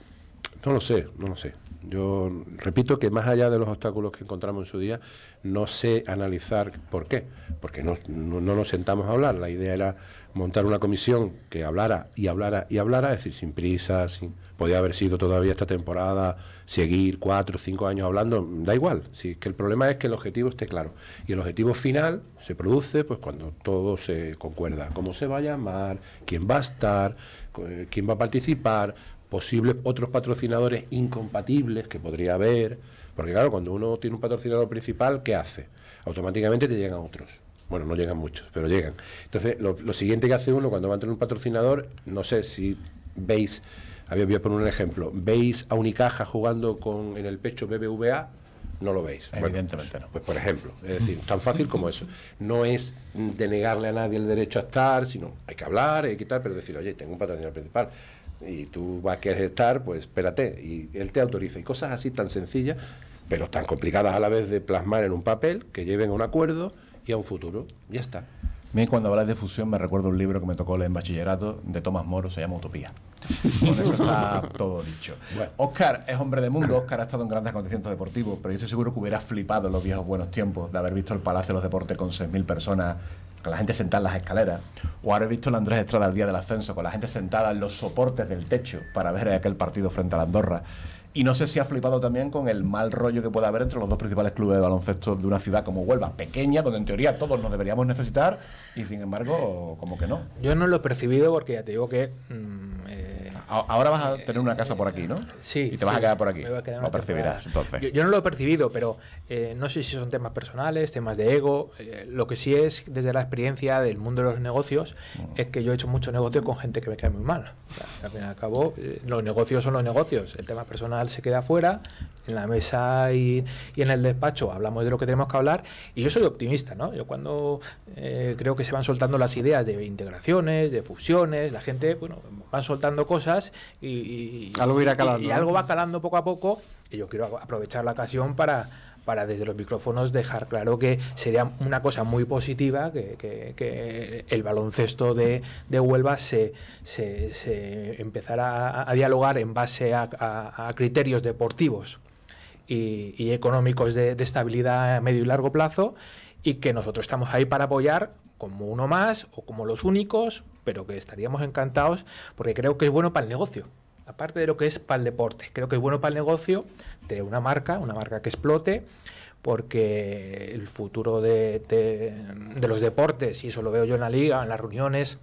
No lo sé, no lo sé. Yo repito que más allá de los obstáculos que encontramos en su día, no sé analizar por qué, porque no, no nos sentamos a hablar. La idea era montar una comisión que hablara y hablara y hablara, es decir, sin prisa, sin, podía haber sido todavía esta temporada, seguir cuatro o cinco años hablando, da igual, si que el problema es que el objetivo esté claro. Y el objetivo final se produce pues cuando todo se concuerda, cómo se va a llamar, quién va a estar, eh, quién va a participar, posibles otros patrocinadores incompatibles que podría haber, porque claro, cuando uno tiene un patrocinador principal, ¿qué hace? Automáticamente te llegan otros. Bueno, no llegan muchos, pero llegan. Entonces, lo, siguiente que hace uno cuando va a tener un patrocinador, no sé si veis, ...había que voy poner un ejemplo, ¿veis a Unicaja jugando con en el pecho BBVA? no lo veis. Evidentemente no. Pues, pues por ejemplo, es decir, tan fácil como eso. No es denegarle a nadie el derecho a estar, sino hay que hablar, hay que tal, pero decir, oye, tengo un patrocinador principal y tú vas a querer estar, pues espérate, y él te autoriza. Y cosas así tan sencillas, pero tan complicadas a la vez de plasmar en un papel, que lleven a un acuerdo y a un futuro. Ya está. Bien, cuando hablas de fusión me recuerdo un libro que me tocó leer en bachillerato de Tomás Moro, se llama Utopía. Con eso está todo dicho. Oscar es hombre de mundo, Oscar ha estado en grandes acontecimientos deportivos, pero yo estoy seguro que hubiera flipado en los viejos buenos tiempos de haber visto el Palacio de los Deportes con 6.000 personas, con la gente sentada en las escaleras, o haber visto el Andrés Estrada el día del ascenso, con la gente sentada en los soportes del techo para ver aquel partido frente a la Andorra. Y no sé si ha flipado también con el mal rollo que puede haber entre los dos principales clubes de baloncesto de una ciudad como Huelva, pequeña, donde en teoría todos nos deberíamos necesitar, y sin embargo, como que no. Yo no lo he percibido porque ya te digo que mm, eh, ahora vas a eh, tener una casa por aquí, ¿no? Sí. Y te vas a quedar por aquí. lo percibirás, entonces. Yo, no lo he percibido, pero eh, no sé si son temas personales, temas de ego. Eh, lo que sí es, desde la experiencia del mundo de los negocios, mm. es que yo he hecho muchos negocios con gente que me cae muy mal. al fin y al cabo, los negocios son los negocios. El tema personal se queda fuera en la mesa y, y, en el despacho hablamos de lo que tenemos que hablar y yo soy optimista, ¿no? Yo cuando eh, creo que se van soltando las ideas de integraciones, de fusiones, la gente, bueno, van soltando cosas y, algo Y, algo va mm. calando poco a poco y yo quiero aprovechar la ocasión para para desde los micrófonos dejar claro que sería una cosa muy positiva que, el baloncesto de, de Huelva se, se, empezara a, dialogar en base a criterios deportivos y, económicos de, estabilidad a medio y largo plazo y que nosotros estamos ahí para apoyar como uno más o como los únicos, pero que estaríamos encantados porque creo que es bueno para el negocio aparte de lo que es para el deporte. Creo que es bueno para el negocio tener una marca, una marca que explote, porque el futuro de, los deportes, y eso lo veo yo en la liga, en las reuniones,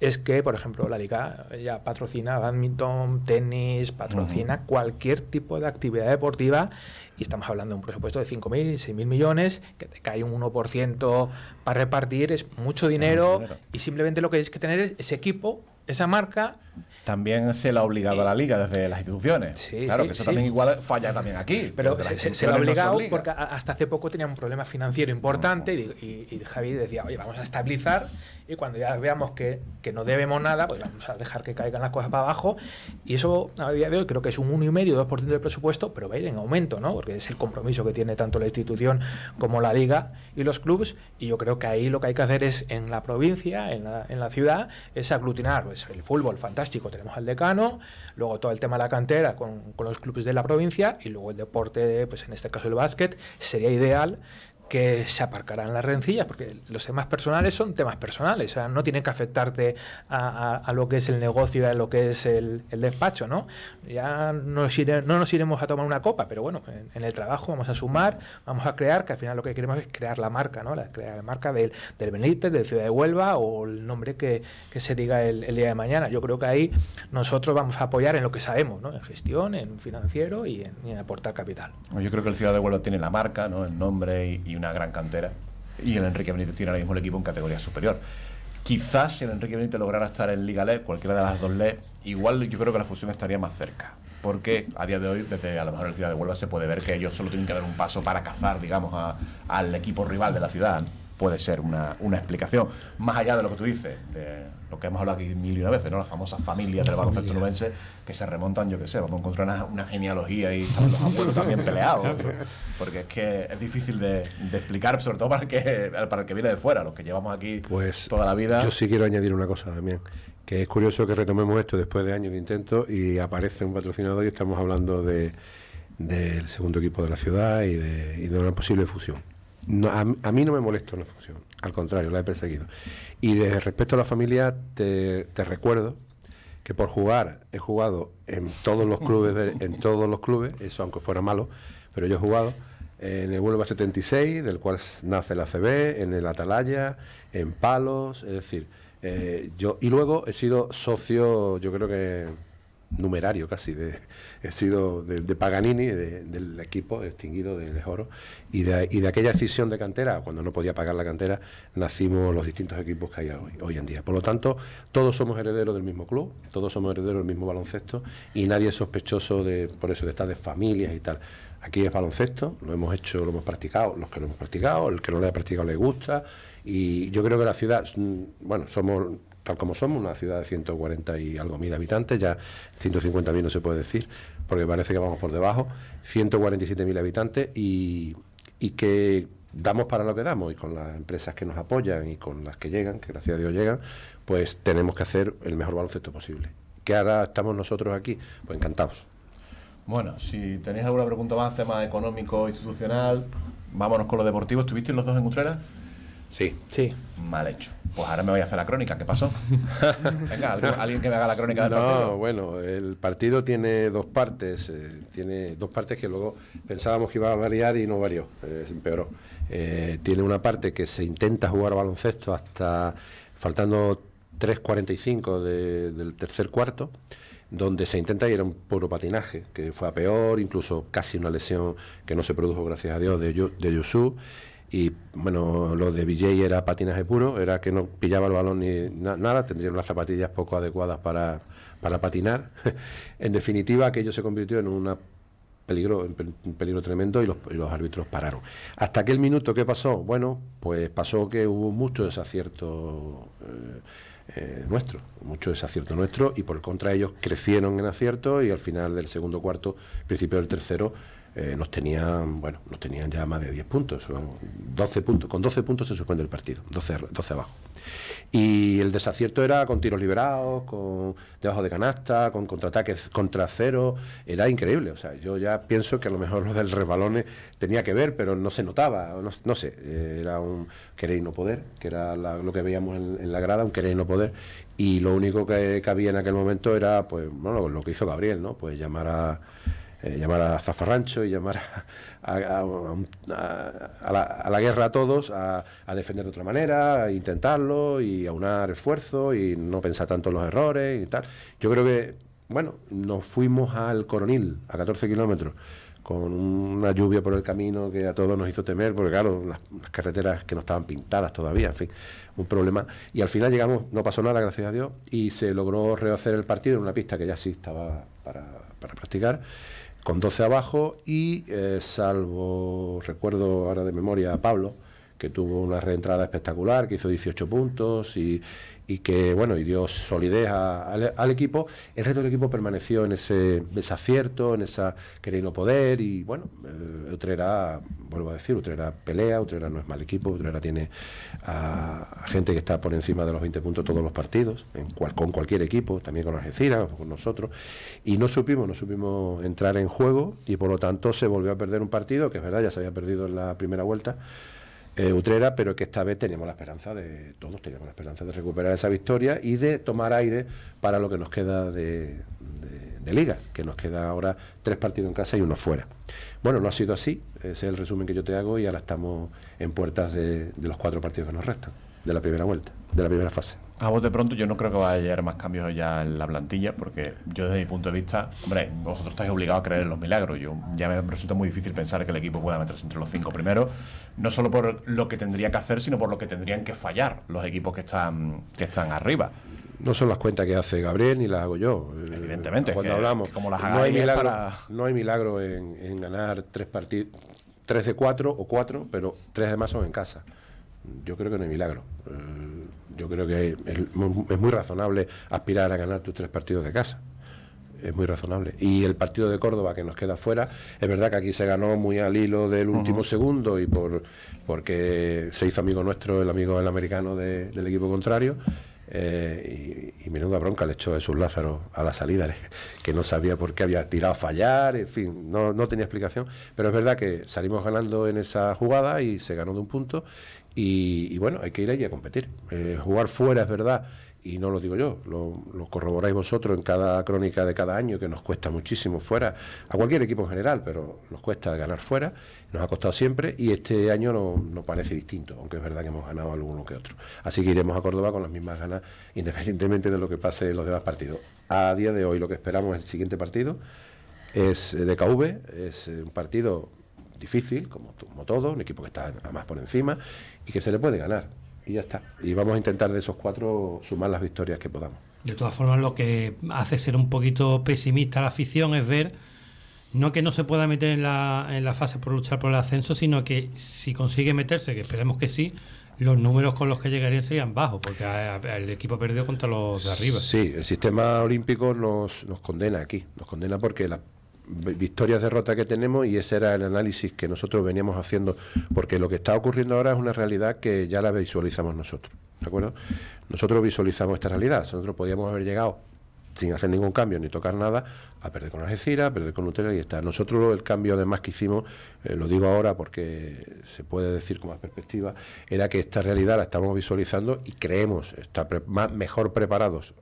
es que, por ejemplo, la liga ya patrocina badminton, tenis, patrocina cualquier tipo de actividad deportiva y estamos hablando de un presupuesto de 5.000, 6.000 millones, que te cae un 1% para repartir, es mucho dinero, y simplemente lo que tienes que tener es ese equipo, esa marca. También se la ha obligado a la liga desde las instituciones. claro, que eso también igual falla también aquí. Pero se, ha obligado porque hasta hace poco tenía un problema financiero importante y Javi decía, oye, vamos a estabilizar y cuando ya veamos que, no debemos nada, pues vamos a dejar que caigan las cosas para abajo. Y eso a día de hoy creo que es un 1,5, 2% del presupuesto, pero va a ir en aumento, ¿no? Porque es el compromiso que tiene tanto la institución como la liga y los clubes. Y yo creo que ahí lo que hay que hacer es en la provincia, en la, ciudad, es aglutinar pues, el fútbol fantástico. Tenemos al decano, luego todo el tema de la cantera con, con los clubes de la provincia y luego el deporte, pues en este caso el básquet, sería ideal que se aparcarán las rencillas, porque los temas personales son temas personales, o sea, no tienen que afectarte a, a, lo que es el negocio, a lo que es el, el despacho, ¿no? Ya no nos iremos a tomar una copa, pero bueno, en, el trabajo vamos a sumar, vamos a crear, que al final lo que queremos es crear la marca, ¿no? La, crear marca del, del Benítez, del Ciudad de Huelva o el nombre que, que se diga el, día de mañana. Yo creo que ahí nosotros vamos a apoyar en lo que sabemos, ¿no? En gestión, en financiero y en, aportar capital. Yo creo que el Ciudad de Huelva tiene la marca, ¿no? El nombre y, y una gran cantera y el Enrique Benítez tiene ahora mismo el equipo en categoría superior. Quizás si el Enrique Benítez lograra estar en Liga Le, cualquiera de las dos Le, igual yo creo que la fusión estaría más cerca. Porque a día de hoy, desde a lo mejor la ciudad de Huelva, se puede ver que ellos solo tienen que dar un paso para cazar, digamos, al equipo rival de la ciudad puede ser una, explicación. Más allá de lo que tú dices, de lo que hemos hablado aquí mil y una veces, ¿no? Las famosas familias del baloncesto nubense que se remontan, yo qué sé, vamos a encontrar una, genealogía y los abuelos también peleados. Porque es que es difícil de, explicar, sobre todo para el, que, para el que viene de fuera, los que llevamos aquí pues, toda la vida. Yo sí quiero añadir una cosa también que es curioso que retomemos esto después de años de intento, y aparece un patrocinador y estamos hablando del segundo equipo de la ciudad y de una posible fusión a, mí no me molesta una función, al contrario, la he perseguido. Y desde respecto a la familia, te, recuerdo que por jugar he jugado en todos los clubes, en todos los clubes, eso aunque fuera malo, pero yo he jugado en el Huelva 76, del cual nace la CB, en el Atalaya, en Palos, es decir, eh, yo y luego he sido socio, yo creo que numerario casi, de, he sido de, Paganini, del equipo extinguido de oro y de, y de aquella escisión de cantera, cuando no podía pagar la cantera, nacimos los distintos equipos que hay hoy, hoy en día. Por lo tanto, todos somos herederos del mismo club, todos somos herederos del mismo baloncesto, y nadie es sospechoso de, por eso, de estar de familias y tal. Aquí es baloncesto, lo hemos hecho, lo hemos practicado, los que lo hemos practicado, el que no lo haya practicado le gusta, y yo creo que la ciudad, mm, bueno, somos tal como somos, una ciudad de 140 y algo mil habitantes, ya 150 mil no se puede decir, porque parece que vamos por debajo, 147 mil habitantes y, y que damos para lo que damos y con las empresas que nos apoyan y con las que llegan, que gracias a Dios llegan, pues tenemos que hacer el mejor baloncesto posible. ¿Qué ahora estamos nosotros aquí? Pues encantados. Bueno, si tenéis alguna pregunta más, tema económico, institucional, vámonos con lo deportivo. ¿Estuvisteis los dos en Utrera? Sí. Sí. Mal hecho. Pues ahora me voy a hacer la crónica. ¿Qué pasó? Venga, alguien que me haga la crónica del partido. No, bueno, el partido tiene dos partes. Eh, tiene dos partes que luego pensábamos que iba a variar y no varió. Eh, empeoró. Eh, tiene una parte que se intenta jugar baloncesto hasta faltando 3.45 de, del tercer cuarto donde se intenta ir era un puro patinaje, que fue a peor, incluso casi una lesión que no se produjo, gracias a Dios, de, Yusuf y bueno, lo de BJ era patinaje puro, era que no pillaba el balón ni nada, tendría unas zapatillas poco adecuadas para, para patinar. en definitiva, aquello se convirtió en una peligro, un peligro tremendo y los, árbitros pararon. Hasta aquel minuto, ¿qué pasó? Bueno, pues pasó que hubo mucho desacierto eh, eh, nuestro, mucho desacierto nuestro, y por contra ellos crecieron en acierto y al final del segundo cuarto, principio del tercero, eh, nos tenían, bueno, nos tenían ya más de 10 puntos, 12 puntos, con 12 puntos se suspende el partido, 12, abajo. Y el desacierto era con tiros liberados, con debajo de canasta, con contraataques contra cero, era increíble. O sea, yo ya pienso que a lo mejor lo del resbalón tenía que ver, pero no se notaba, no, sé, eh, era un querer y no poder, que era lo que veíamos en, la grada, un querer y no poder. Y lo único que, que había en aquel momento era, pues, lo que hizo Gabriel, ¿no? Pues llamar a eh, llamar a Zafarrancho y llamar a, la, guerra a todos, a, defender de otra manera, a intentarlo y aunar esfuerzo y no pensar tanto en los errores y tal. Yo creo que, bueno, nos fuimos al Coronil, a 14 kilómetros con una lluvia por el camino que a todos nos hizo temer, porque claro, las, carreteras que no estaban pintadas todavía, en fin, un problema. Y al final llegamos, no pasó nada, gracias a Dios, y se logró rehacer el partido en una pista que ya sí estaba para practicar con 12 abajo y eh, salvo, recuerdo ahora de memoria a Pablo, que tuvo una reentrada espectacular, que hizo 18 puntos y, y que bueno y dio solidez al equipo el resto del equipo permaneció en ese desacierto en esa querer no poder y bueno eh, Utrera vuelvo a decir Utrera pelea Utrera no es mal equipo Utrera tiene a, gente que está por encima de los 20 puntos todos los partidos en cual, con cualquier equipo también con Algeciras con nosotros y no supimos no supimos entrar en juego y por lo tanto se volvió a perder un partido que es verdad ya se había perdido en la primera vuelta eh, Utrera, pero que esta vez teníamos la esperanza de, todos teníamos la esperanza de recuperar esa victoria y de tomar aire para lo que nos queda de, liga, que nos queda ahora tres partidos en casa y uno fuera. Bueno, no ha sido así, ese es el resumen que yo te hago y ahora estamos en puertas de los cuatro partidos que nos restan, de la primera vuelta, de la primera fase. A vos de pronto, yo no creo que vaya a haber más cambios ya en la plantilla, porque yo desde mi punto de vista, hombre, vosotros estáis obligados a creer en los milagros. Yo ya me resulta muy difícil pensar que el equipo pueda meterse entre los cinco primeros, no solo por lo que tendría que hacer, sino por lo que tendrían que fallar los equipos que están, que están arriba. No son las cuentas que hace Gabriel ni las hago yo. Evidentemente, cuando hablamos, como las no hay milagro, no hay milagro en, en ganar tres partidos, tres de cuatro o cuatro, pero tres de más son en casa. Yo creo que no hay milagro. Eh, yo creo que es muy razonable aspirar a ganar tus tres partidos de casa. Es muy razonable. Y el partido de Córdoba que nos queda fuera, es verdad que aquí se ganó muy al hilo del último segundo y por porque se hizo amigo nuestro, el amigo el americano del equipo contrario. Eh, y, menuda bronca le echó Jesús Lázaro a la salida, que no sabía por qué había tirado a fallar, en fin, no, no, tenía explicación. Pero es verdad que salimos ganando en esa jugada y se ganó de un punto. Y, bueno, hay que ir allí a competir. Eh, jugar fuera es verdad, y no lo digo yo, lo, corroboráis vosotros en cada crónica de cada año, que nos cuesta muchísimo fuera, a cualquier equipo en general, pero nos cuesta ganar fuera, nos ha costado siempre, y este año nos no parece distinto, aunque es verdad que hemos ganado alguno que otro. Así que iremos a Córdoba con las mismas ganas, independientemente de lo que pase en los demás partidos. A día de hoy lo que esperamos es el siguiente partido, es eh, de KV, es eh, un partido difícil, como, todo, un equipo que está más por encima y que se le puede ganar. Y ya está. Y vamos a intentar de esos cuatro sumar las victorias que podamos. De todas formas, lo que hace ser un poquito pesimista la afición es ver, no que no se pueda meter en la, en la fase por luchar por el ascenso, sino que si consigue meterse, que esperemos que sí, los números con los que llegarían serían bajos, porque el equipo perdió contra los de arriba. Sí, el sistema olímpico nos, nos condena aquí, nos condena porque la victorias, derrotas que tenemos y ese era el análisis que nosotros veníamos haciendo, porque lo que está ocurriendo ahora es una realidad que ya la visualizamos nosotros, ¿de acuerdo? Nosotros visualizamos esta realidad, nosotros podíamos haber llegado sin hacer ningún cambio ni tocar nada, a perder con Algeciras, a perder con Nutella y está. Nosotros el cambio además que hicimos, eh, lo digo ahora porque se puede decir con más perspectiva, era que esta realidad la estamos visualizando y creemos estar mejor preparados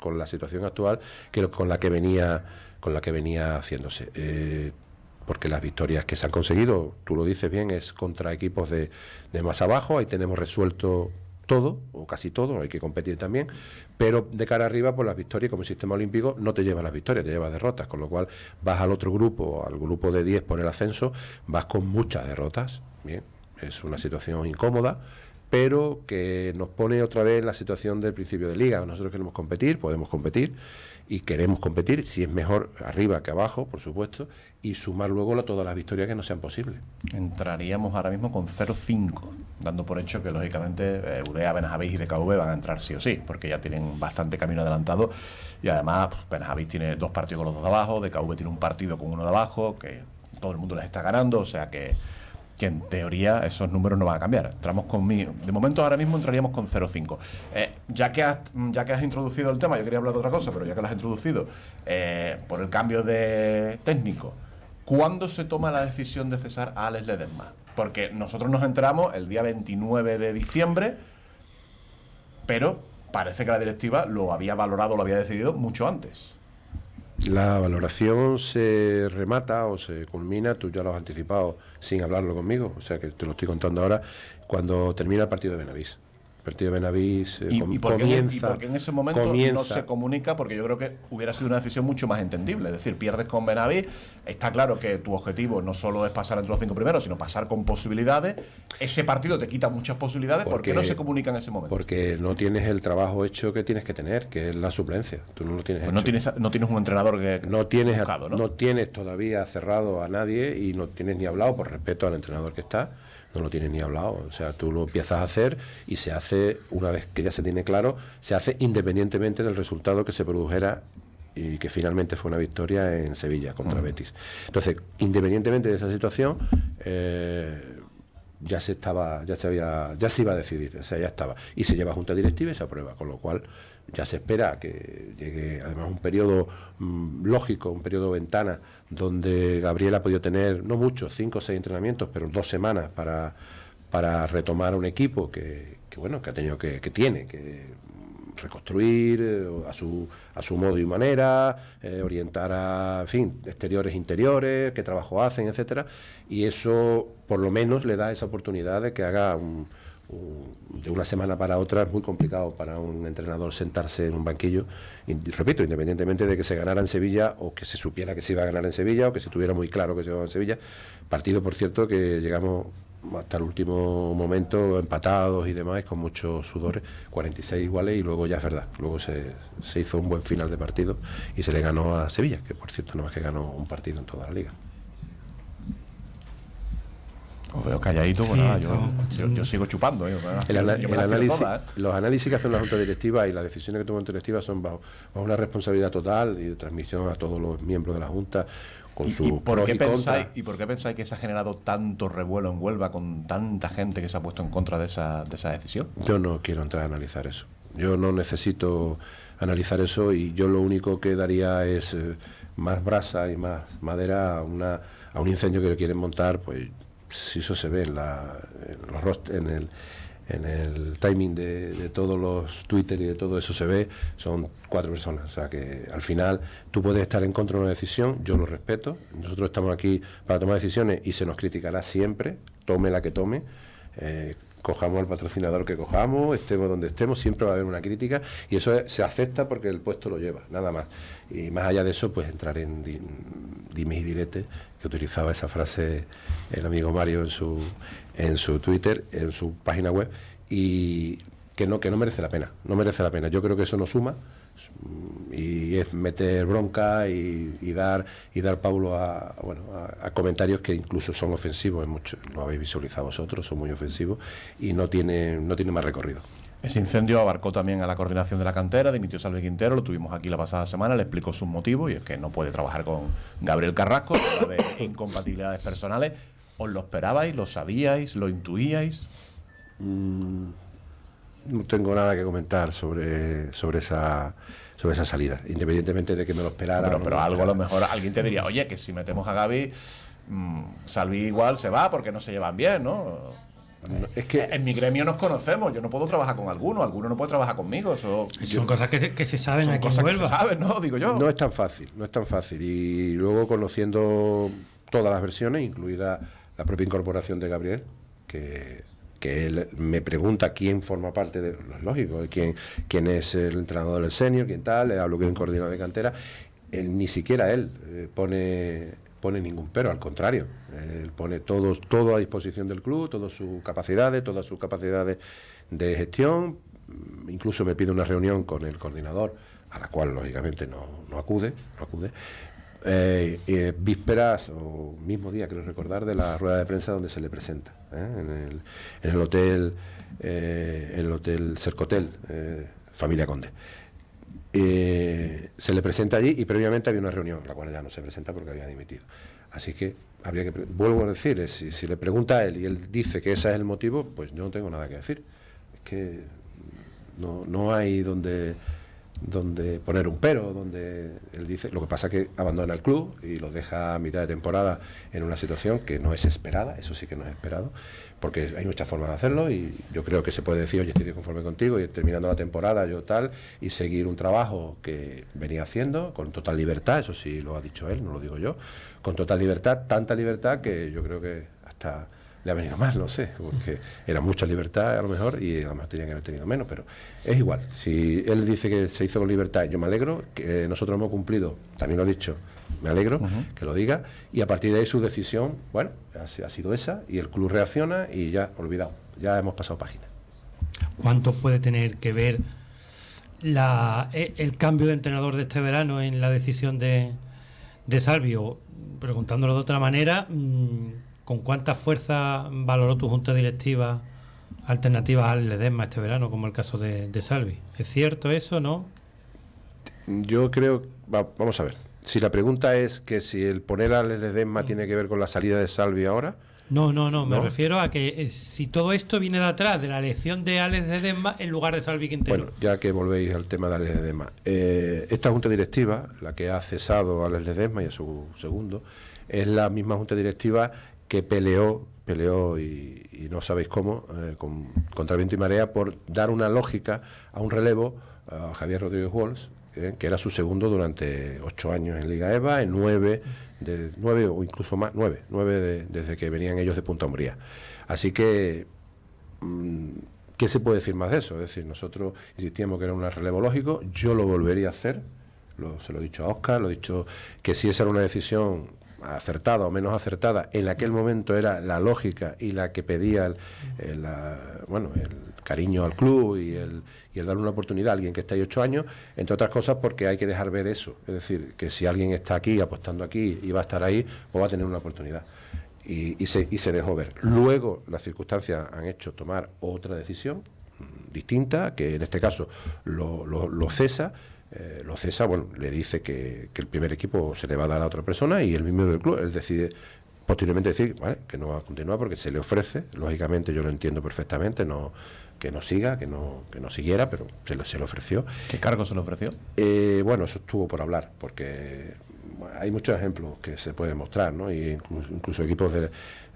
con la situación actual que con la que venía con la que venía haciéndose. Eh, porque las victorias que se han conseguido, tú lo dices bien, es contra equipos de, más abajo, ahí tenemos resuelto todo, o casi todo, hay que competir también, pero de cara arriba, por pues las victorias, como el sistema olímpico, no te lleva las victorias, te lleva derrotas, con lo cual vas al otro grupo, al grupo de 10 por el ascenso, vas con muchas derrotas, bien, es una situación incómoda, pero que nos pone otra vez en la situación del principio de liga, nosotros queremos competir, podemos competir, y queremos competir, si es mejor arriba que abajo, por supuesto, y sumar luego todas las victorias que no sean posibles. Entraríamos ahora mismo con 0-5, dando por hecho que lógicamente eh, Udea, y DKV van a entrar sí o sí, porque ya tienen bastante camino adelantado y además pues, tiene dos partidos con los dos de abajo, DKV tiene un partido con uno de abajo, que todo el mundo les está ganando, o sea que que en teoría esos números no van a cambiar. Entramos con de momento ahora mismo entraríamos con 0,5. Eh, ya, que has, mm, ya que has introducido el tema, yo quería hablar de otra cosa, pero ya que lo has introducido, eh, por el cambio de técnico, ¿cuándo se toma la decisión de cesar a Alex Ledesma? Porque nosotros nos entramos el día 29 de diciembre, pero parece que la directiva lo había valorado, lo había decidido mucho antes. La valoración se remata o se culmina, tú ya lo has anticipado sin hablarlo conmigo, o sea que te lo estoy contando ahora, cuando termina el partido de Benavís partido eh, ¿Y, y por en ese momento no se comunica, porque yo creo que hubiera sido una decisión mucho más entendible. Es decir, pierdes con Benavís, está claro que tu objetivo no solo es pasar entre los cinco primeros, sino pasar con posibilidades. Ese partido te quita muchas posibilidades porque, qué no se comunica en ese momento. Porque no tienes el trabajo hecho que tienes que tener, que es la suplencia. Tú no lo tienes. Pues hecho. No tienes, no tienes un entrenador que no tienes, ¿no? no tienes todavía cerrado a nadie y no tienes ni hablado por respeto al entrenador que está no lo tienes ni hablado. O sea, tú lo empiezas a hacer y se hace, una vez que ya se tiene claro, se hace independientemente del resultado que se produjera y que finalmente fue una victoria en Sevilla contra Betis. Entonces, independientemente de esa situación, eh, ya se estaba, ya se había, ya se iba a decidir, o sea, ya estaba. Y se lleva a junta directiva y se aprueba, con lo cual ya se espera que llegue además un periodo mm, lógico, un periodo ventana, donde Gabriel ha podido tener, no mucho, cinco o seis entrenamientos, pero dos semanas para, para retomar un equipo que, bueno, que ha tenido que, que tiene, que reconstruir eh, a su, a su modo y manera, eh, orientar a, en fin, exteriores, interiores, qué trabajo hacen, etcétera, y eso por lo menos le da esa oportunidad de que haga un, de una semana para otra es muy complicado para un entrenador sentarse en un banquillo, y, repito, independientemente de que se ganara en Sevilla o que se supiera que se iba a ganar en Sevilla o que se tuviera muy claro que se iba a en Sevilla. Partido, por cierto, que llegamos hasta el último momento empatados y demás, con muchos sudores, 46 iguales y luego ya es verdad, luego se, se hizo un buen final de partido y se le ganó a Sevilla, que por cierto no más que ganó un partido en toda la liga. Os veo calladito, yo, sigo chupando. Los análisis que hace la Junta Directiva y las decisiones que toma la Junta Directiva son bajo, una responsabilidad total y de transmisión a todos los miembros de la Junta. Con su por, qué pensáis, por qué pensáis que se ha generado tanto revuelo en Huelva con tanta gente que se ha puesto en contra de esa, de esa decisión? Yo no quiero entrar a analizar eso. Yo no necesito analizar eso y yo lo único que daría es eh, más brasa y más madera a, una, a un incendio que lo quieren montar, pues si eso se ve en, la, en, el, timing de, todos los Twitter y de todo eso se ve, son cuatro personas. O sea que al final tú puedes estar en contra de una decisión, yo lo respeto, nosotros estamos aquí para tomar decisiones y se nos criticará siempre, tome la que tome. Eh, cojamos al patrocinador que cojamos, estemos donde estemos, siempre va a haber una crítica y eso se acepta porque el puesto lo lleva, nada más. Y más allá de eso, pues entrar en Dime y Direte... que utilizaba esa frase el amigo Mario en su, en su Twitter, en su página web, y que no, que no merece la pena, no merece la pena. Yo creo que eso no suma y es meter bronca y, dar y dar Pablo a, bueno, a, comentarios que incluso son ofensivos en mucho, lo habéis visualizado vosotros son muy ofensivos y no tiene no tiene más recorrido ese incendio abarcó también a la coordinación de la cantera, dimitió Salve Quintero, lo tuvimos aquí la pasada semana, le explicó sus motivos y es que no puede trabajar con Gabriel Carrasco, en incompatibilidades personales. ¿Os lo esperabais? ¿Lo sabíais? ¿Lo intuíais? Mm, no tengo nada que comentar sobre, sobre esa sobre esa salida, independientemente de que me lo esperara. Pero, algo a lo mejor alguien te diría, oye, que si metemos a Gaby, mm, Salvi igual se va porque no se llevan bien, ¿no? es que en mi gremio nos conocemos, yo no puedo trabajar con alguno, alguno no puede trabajar conmigo. son cosas que se, saben son que se ¿no? Digo yo. No es tan fácil, no es tan fácil. Y luego conociendo todas las versiones, incluida la propia incorporación de Gabriel, que que él me pregunta quién forma parte de los lógicos, quién, quién es el entrenador del senior, quién tal, le hablo que es un coordinador de cantera, él, ni siquiera él eh, pone pone ningún pero, al contrario, él pone todo, todo a disposición del club, todas sus capacidades, todas sus capacidades de gestión, mm, incluso me pide una reunión con el coordinador, a la cual lógicamente no, no acude, no acude, eh, eh, vísperas o mismo día, creo recordar, de la rueda de prensa donde se le presenta, ¿eh? en, el, hotel, el hotel Cercotel, familia Conde. se le presenta allí y previamente había una reunión, la cual ya no se presenta porque había dimitido. Así que habría que vuelvo a decir, si, le pregunta a él y él dice que ese es el motivo, pues yo no tengo nada que decir. Es que no, no hay donde donde poner un pero, donde él dice, lo que pasa es que abandona el club y lo deja a mitad de temporada en una situación que no es esperada, eso sí que no es esperado, porque hay muchas formas de hacerlo y yo creo que se puede decir, oye, estoy conforme contigo y terminando la temporada yo tal, y seguir un trabajo que venía haciendo con total libertad, eso sí lo ha dicho él, no lo digo yo, con total libertad, tanta libertad que yo creo que hasta le ha venido más, no sé, porque era mucha libertad a lo mejor y a lo mejor tenía que haber tenido menos, pero es igual. Si él dice que se hizo con libertad, yo me alegro, que nosotros hemos cumplido, también lo ha dicho, me alegro que lo diga, y a partir de ahí su decisión, bueno, ha, sido esa, y el club reacciona y ya, olvidado, ya hemos pasado página. ¿Cuánto puede tener que ver la, e, el cambio de entrenador de este verano en la decisión de, de Salvio? Preguntándolo de otra manera... Mm, ¿Con cuánta fuerza valoró tu junta directiva alternativas al Ledesma este verano, como el caso de, Salvi? ¿Es cierto eso, no? Yo creo, vamos a ver, si la pregunta es que si el poner al Ledesma tiene que ver con la salida de Salvi ahora. No, no, no, me refiero a que eh, si todo esto viene de atrás, de la elección de Alex Desma en lugar de Salvi Quintero. Bueno, ya que volvéis al tema de Alex Desma. Eh, esta junta directiva, la que ha cesado a Alex y a su segundo, es la misma junta directiva que peleó, peleó y, no sabéis cómo, eh, con, contra viento y marea, por dar una lógica a un relevo a Javier Rodríguez Walls, eh, que era su segundo durante ocho años en Liga EVA, en nueve, de, nueve o incluso más, nueve, nueve desde que venían ellos de Punta Umbría. Así que, mm, ¿qué se puede decir más de eso? Es decir, nosotros insistíamos que era un relevo lógico, yo lo volvería a hacer, se lo he dicho a Oscar, lo he dicho que si esa era una decisión acertada o menos acertada en aquel momento era la lógica y la que pedía el, bueno, el cariño al club y el, y el darle una oportunidad a alguien que está ahí ocho años, entre otras cosas porque hay que dejar ver eso. Es decir, que si alguien está aquí, apostando aquí y va a estar ahí, pues va a tener una oportunidad. Y, se, y se dejó ver. Luego las circunstancias han hecho tomar otra decisión mm, distinta, que en este caso lo, lo cesa eh, lo cesa, bueno, le dice que, el primer equipo se le va a dar a otra persona y el mismo del club, decide posteriormente decir vale, que no va a continuar porque se le ofrece, lógicamente yo lo entiendo perfectamente, no que no siga, que no, que no siguiera, pero se le, se le ofreció. ¿Qué cargo se le ofreció? Eh, bueno, eso estuvo por hablar, porque hay muchos ejemplos que se pueden mostrar, ¿no? Y incluso equipos de,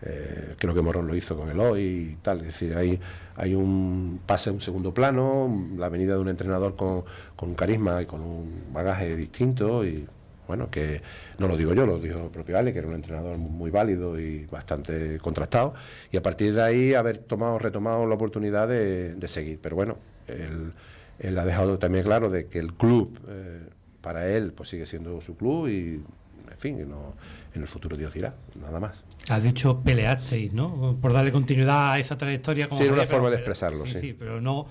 eh, creo que Morón lo hizo con el Eloy y tal, es decir, hay, hay un pase un segundo plano, la venida de un entrenador con, un carisma y con un bagaje distinto y bueno, que no lo digo yo, lo dijo el propio Ale, que era un entrenador muy, válido y bastante contrastado, y a partir de ahí haber tomado, retomado la oportunidad de, seguir. Pero bueno, él, ha dejado también claro de que el club, eh, para él, pues sigue siendo su club y, en fin, no, en el futuro Dios dirá, nada más. Has dicho peleasteis, ¿no? Por darle continuidad a esa trayectoria. Como era una forma de expresarlo, sí, sí. pero no.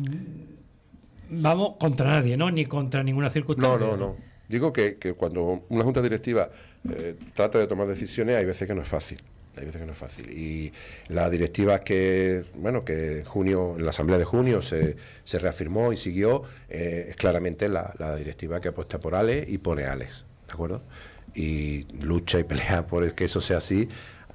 Mm, vamos contra nadie, ¿no? Ni contra ninguna circunstancia. No, no, no. Digo que, cuando una junta directiva eh, trata de tomar decisiones, hay veces que no es fácil. Hay veces que no es fácil. Y la directiva que, bueno, que en junio, en la asamblea de junio se, se reafirmó y siguió, eh, es claramente la, la directiva que apuesta por Ale y pone Alex. ¿De acuerdo? y lucha y pelea por que eso sea así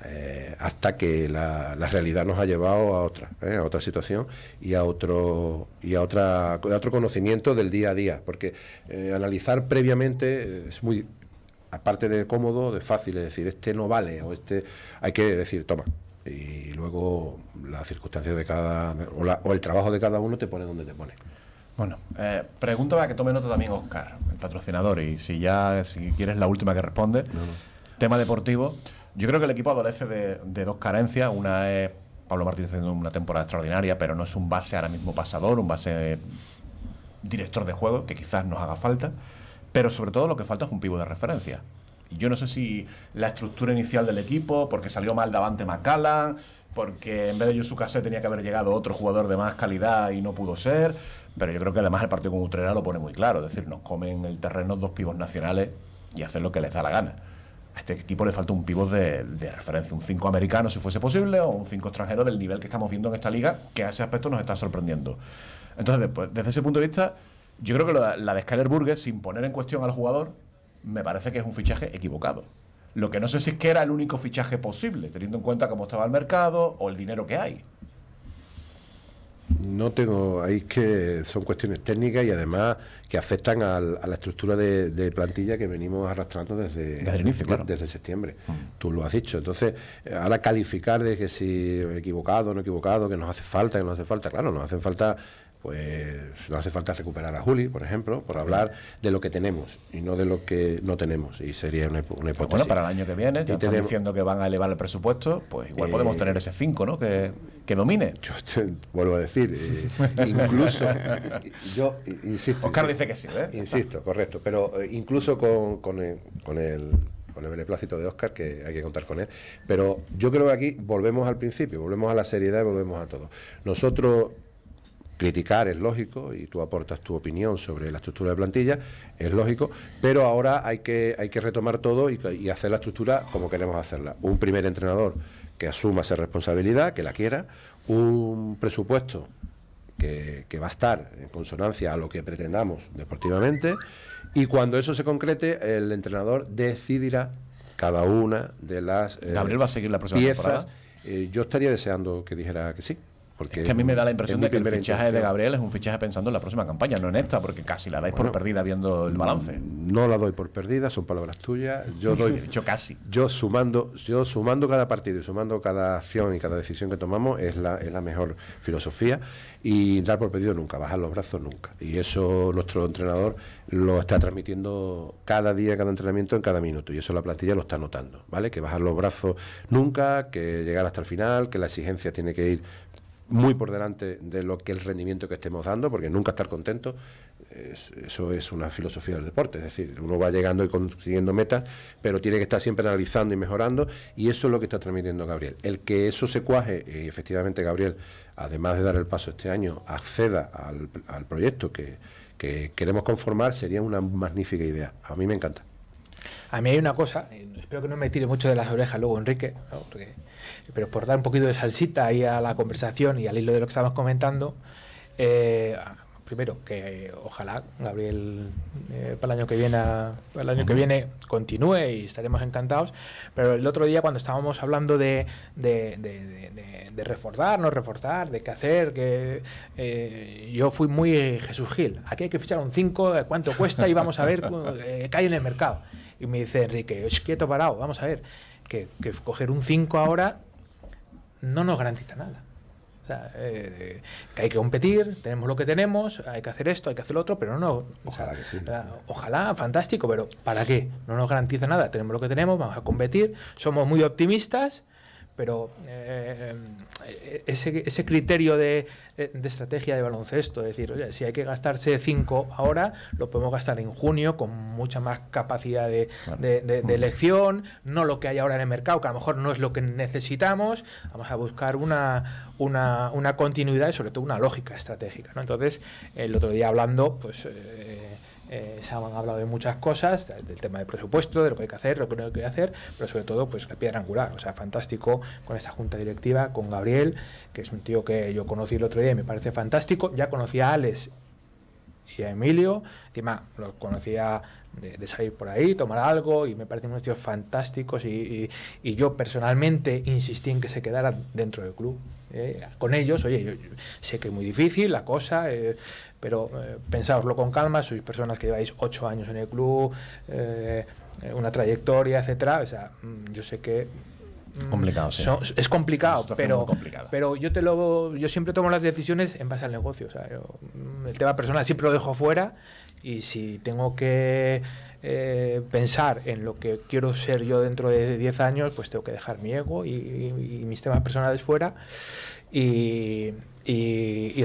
eh, hasta que la, realidad nos ha llevado a otra, eh, a otra situación y a otro y a otra otro conocimiento del día a día, porque eh, analizar previamente es muy aparte de cómodo, de fácil, es decir, este no vale o este hay que decir, toma, y luego la circunstancia de cada o el trabajo de cada uno te pone donde te pone. Bueno, eh, pregunta para que tome nota también Oscar, el patrocinador, y si ya, si quieres, la última que responde. Tema deportivo. Yo creo que el equipo adolece de, dos carencias. Una es Pablo Martínez haciendo una temporada extraordinaria, pero no es un base ahora mismo pasador, un base director de juego, que quizás nos haga falta. Pero sobre todo lo que falta es un pivo de referencia. Yo no sé si la estructura inicial del equipo, porque salió mal Davante Macallan, porque en vez de Yusuke tenía que haber llegado otro jugador de más calidad y no pudo ser. Pero yo creo que además el partido con Utrera lo pone muy claro, es decir, nos comen el terreno dos pivos nacionales y hacen lo que les da la gana. A este equipo le falta un pivot de, referencia, un 5 americano si fuese posible, o un 5 extranjero del nivel que estamos viendo en esta liga, que a ese aspecto nos está sorprendiendo. Entonces, desde ese punto de vista, yo creo que la, de Skyler Burgess, sin poner en cuestión al jugador, me parece que es un fichaje equivocado. Lo que no sé si es que era el único fichaje posible, teniendo en cuenta cómo estaba el mercado o el dinero que hay. No tengo, ahí que son cuestiones técnicas y además que afectan a la estructura de, plantilla que venimos arrastrando desde, septiembre. Mm. Tú lo has dicho. Entonces, eh, ahora calificar de que si equivocado, no equivocado, que nos hace falta, que nos hace falta, claro, nos hacen falta pues no hace falta recuperar a Juli, por ejemplo, por hablar de lo que tenemos y no de lo que no tenemos. Y sería una, una hipótesis. Bueno, para el año que viene, ya están diciendo que van a elevar el presupuesto, pues igual eh, podemos tener ese 5, ¿no? Que, que domine. Yo te vuelvo a decir, eh, incluso, yo insisto. Oscar dice que sí, ¿eh? Insisto, correcto. Pero eh, incluso con, el, con el con el de Oscar, que hay que contar con él. Pero yo creo que aquí volvemos al principio, volvemos a la seriedad y volvemos a todo. Nosotros Criticar es lógico y tú aportas tu opinión sobre la estructura de plantilla, es lógico, pero ahora hay que, hay que retomar todo y, hacer la estructura como queremos hacerla. Un primer entrenador que asuma esa responsabilidad, que la quiera, un presupuesto que, va a estar en consonancia a lo que pretendamos deportivamente y cuando eso se concrete el entrenador decidirá cada una de las eh, Gabriel va a seguir la próxima eh, yo estaría deseando que dijera que sí es que a mí me da la impresión de que el fichaje de Gabriel es un fichaje pensando en la próxima campaña, no en esta, porque casi la dais por perdida viendo el balance. No la doy por perdida, son palabras tuyas. Yo doy. casi. Yo sumando, yo sumando cada partido y sumando cada acción y cada decisión que tomamos es la, mejor filosofía. Y dar por perdido nunca, bajar los brazos nunca. Y eso nuestro entrenador lo está transmitiendo cada día, cada entrenamiento, en cada minuto. Y eso la plantilla lo está notando, ¿vale? Que bajar los brazos nunca, que llegar hasta el final, que la exigencia tiene que ir muy por delante de lo que el rendimiento que estemos dando, porque nunca estar contento, eso es una filosofía del deporte, es decir, uno va llegando y consiguiendo metas, pero tiene que estar siempre analizando y mejorando, y eso es lo que está transmitiendo Gabriel. El que eso se cuaje, y efectivamente Gabriel, además de dar el paso este año, acceda al, proyecto que, que queremos conformar, sería una magnífica idea. A mí me encanta. A mí hay una cosa, eh, Espero que no me tire mucho de las orejas luego, Enrique, pero por dar un poquito de salsita ahí a la conversación y al hilo de lo que estábamos comentando, eh, primero que ojalá Gabriel eh, para el año que viene el año que viene continúe y estaremos encantados pero el otro día cuando estábamos hablando de, de, reforzar no reforzar de qué hacer que eh, yo fui muy Jesús Gil aquí hay que fichar un 5 cuánto cuesta y vamos a ver qué hay en el mercado y me dice Enrique, es quieto parado, vamos a ver, que, coger un 5 ahora no nos garantiza nada. O sea, eh, que hay que competir, tenemos lo que tenemos, hay que hacer esto, hay que hacer lo otro, pero no. Ojalá que sí. Ojalá, fantástico, pero ¿para qué? No nos garantiza nada. Tenemos lo que tenemos, vamos a competir, somos muy optimistas pero eh, eh, ese, criterio eh, de, estrategia de baloncesto, es decir, oye, si hay que gastarse 5 ahora, lo podemos gastar en junio con mucha más capacidad de, elección, no lo que hay ahora en el mercado, que a lo mejor no es lo que necesitamos, vamos a buscar una, continuidad y sobre todo una lógica estratégica. ¿no? Entonces, el otro día hablando, pues... Eh, se han hablado de muchas cosas, del tema del presupuesto, de lo que hay que hacer, lo que no hay que hacer, pero sobre todo, pues la piedra angular. O sea, fantástico con esta junta directiva, con Gabriel, que es un tío que yo conocí el otro día y me parece fantástico. Ya conocía a Alex y a Emilio, encima los conocía de, salir por ahí, tomar algo, y me parecen unos tíos fantásticos. Y, yo personalmente insistí en que se quedara dentro del club. Eh, con ellos, oye, yo, sé que es muy difícil la cosa, eh, pero eh, pensáoslo con calma, sois personas que lleváis ocho años en el club, una trayectoria, etcétera, o sea, mm, yo sé que mm, complicado sí. es complicado pero pero yo te lo yo siempre tomo las decisiones en base al negocio o sea, mm, el tema personal siempre lo dejo fuera y si tengo que eh, pensar en lo que quiero ser yo dentro de 10 años, pues tengo que dejar mi ego y, mis temas personales fuera. Y,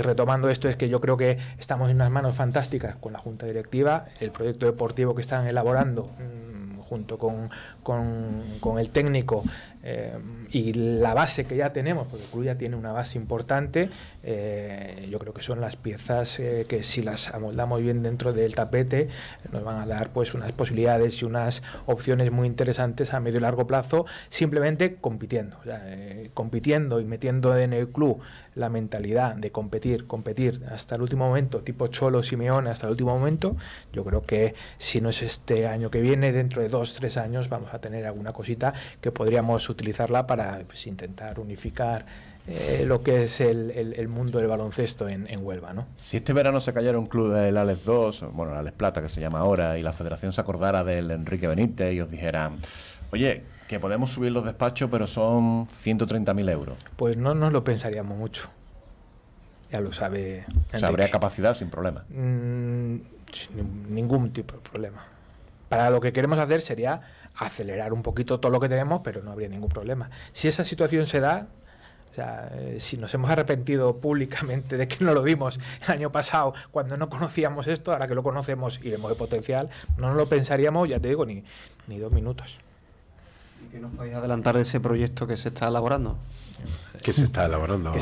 retomando esto, es que yo creo que estamos en unas manos fantásticas con la Junta Directiva, el proyecto deportivo que están elaborando mm, junto con, el técnico. Eh, y la base que ya tenemos, porque el club ya tiene una base importante, eh, yo creo que son las piezas eh, que si las amoldamos bien dentro del tapete nos van a dar pues unas posibilidades y unas opciones muy interesantes a medio y largo plazo, simplemente compitiendo, eh, compitiendo y metiendo en el club la mentalidad de competir, competir hasta el último momento, tipo Cholo Simeone hasta el último momento, yo creo que si no es este año que viene, dentro de dos, tres años vamos a tener alguna cosita que podríamos utilizarla para pues, intentar unificar eh, lo que es el, mundo del baloncesto en, Huelva. ¿no? Si este verano se cayera un club del Alex 2, bueno, el Alex Plata que se llama ahora, y la federación se acordara del Enrique Benítez y os dijera, oye, que podemos subir los despachos, pero son 130.000 euros. Pues no nos lo pensaríamos mucho. Ya lo sabe. habría capacidad sin problema. Mm, ningún tipo de problema. Para lo que queremos hacer sería acelerar un poquito todo lo que tenemos, pero no habría ningún problema. Si esa situación se da, o sea, eh, si nos hemos arrepentido públicamente de que no lo vimos el año pasado cuando no conocíamos esto, ahora que lo conocemos y vemos el potencial, no nos lo pensaríamos, ya te digo, ni, ni dos minutos. ¿Y qué nos podéis adelantar de ese proyecto que se está elaborando? Que se está elaborando, que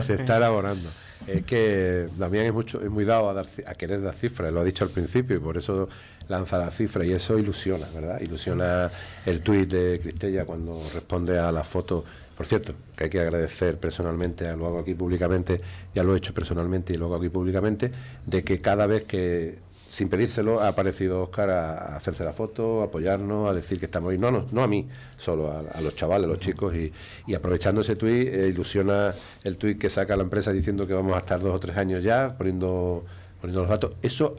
se está elaborando. Es que también es, mucho, es muy dado a, dar, a querer dar cifras, lo ha dicho al principio, y por eso lanza la cifra y eso ilusiona, ¿verdad? Ilusiona el tuit de Cristella cuando responde a la foto. Por cierto, que hay que agradecer personalmente, a lo hago aquí públicamente, ya lo he hecho personalmente y lo hago aquí públicamente, de que cada vez que sin pedírselo, ha aparecido Oscar a, hacerse la foto, a apoyarnos, a decir que estamos ahí. No, no, a mí, solo a, los chavales, a los chicos. Y, aprovechando ese tuit, eh, ilusiona el tuit que saca la empresa diciendo que vamos a estar dos o tres años ya, poniendo, poniendo los datos. Eso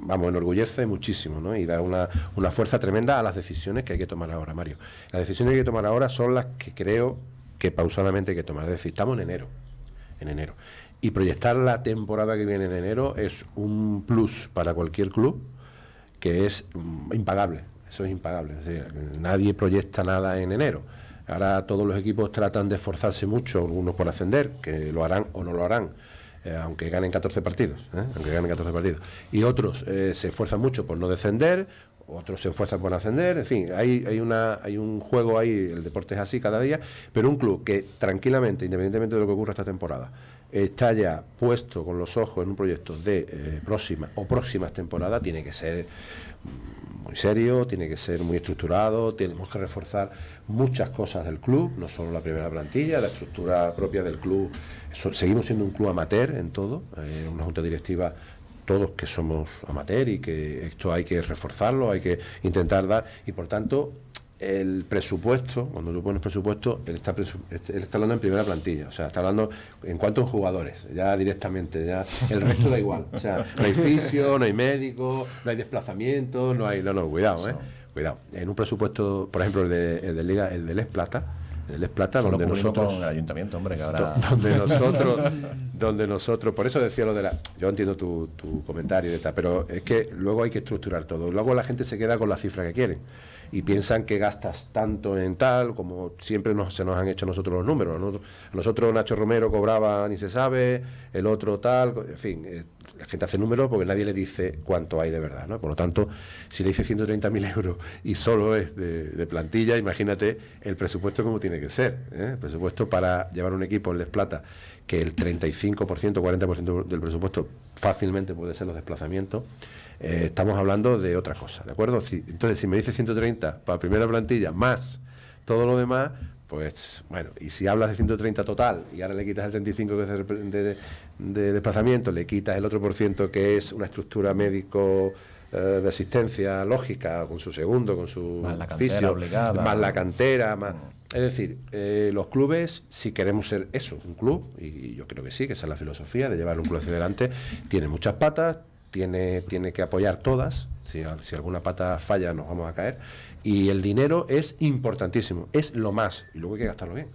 vamos, enorgullece muchísimo y da una, una fuerza tremenda a las decisiones que hay que tomar ahora, Mario. Las decisiones que hay que tomar ahora son las que creo que pausadamente hay que tomar. Es decir, estamos en enero. En enero. Y proyectar la temporada que viene en enero es un plus para cualquier club que es mm, impagable. Eso es impagable. nadie proyecta nada en enero. Ahora todos los equipos tratan de esforzarse mucho, algunos por ascender, que lo harán o no lo harán eh, aunque ganen 14 partidos, ¿eh? aunque ganen 14 partidos. Y otros eh, se esfuerzan mucho por no descender, otros se esfuerzan por ascender, en fin, hay, hay, una, hay un juego ahí, el deporte es así cada día, pero un club que tranquilamente, independientemente de lo que ocurra esta temporada, está ya puesto con los ojos en un proyecto de próxima o próximas temporadas, tiene que ser muy serio, tiene que ser muy estructurado, tenemos que reforzar muchas cosas del club, no solo la primera plantilla, la estructura propia del club. seguimos siendo un club amateur en todo, ...en eh, una junta directiva todos que somos amateur y que esto hay que reforzarlo, hay que intentar dar y por tanto el presupuesto, cuando tú pones presupuesto, él está, este, él está hablando en primera plantilla, o sea, está hablando en cuanto a jugadores, ya directamente, ya el resto da igual, o sea, no hay fisio, no hay médico, no hay desplazamientos, no hay, no, no, cuidado, eh, cuidado. En un presupuesto, por ejemplo, el de, el Liga, el de Les Plata, el Les Plata, donde nosotros, el ayuntamiento, hombre, que ahora... donde nosotros, donde nosotros, por eso decía lo de la, yo entiendo tu, tu comentario y tal, pero es que luego hay que estructurar todo, luego la gente se queda con la cifra que quieren y piensan que gastas tanto en tal, como siempre se nos han hecho nosotros los números. Nosotros Nacho Romero cobraba ni se sabe, el otro tal, en fin, eh, la gente hace números porque nadie le dice cuánto hay de verdad. ¿no? Por lo tanto, si le dice 130.000 euros y solo es de, plantilla, imagínate el presupuesto como tiene que ser. ¿eh? El presupuesto para llevar un equipo en Les Plata, que el 35%, 40% del presupuesto fácilmente puede ser los desplazamientos. Eh, estamos hablando de otra cosa, ¿de acuerdo? Si, entonces, si me dice 130 para primera plantilla más todo lo demás, pues bueno, y si hablas de 130 total y ahora le quitas el 35 que es de, desplazamiento, le quitas el otro por ciento que es una estructura médico eh, de asistencia lógica con su segundo, con su más la cantera más la cantera, mm. es decir, eh, los clubes, si queremos ser eso, un club, y yo creo que sí, que esa es la filosofía de llevar un club hacia adelante, tiene muchas patas, tiene, que apoyar todas. Si, alguna pata falla nos vamos a caer. Y el dinero es importantísimo, es lo más. Y luego hay que gastarlo bien.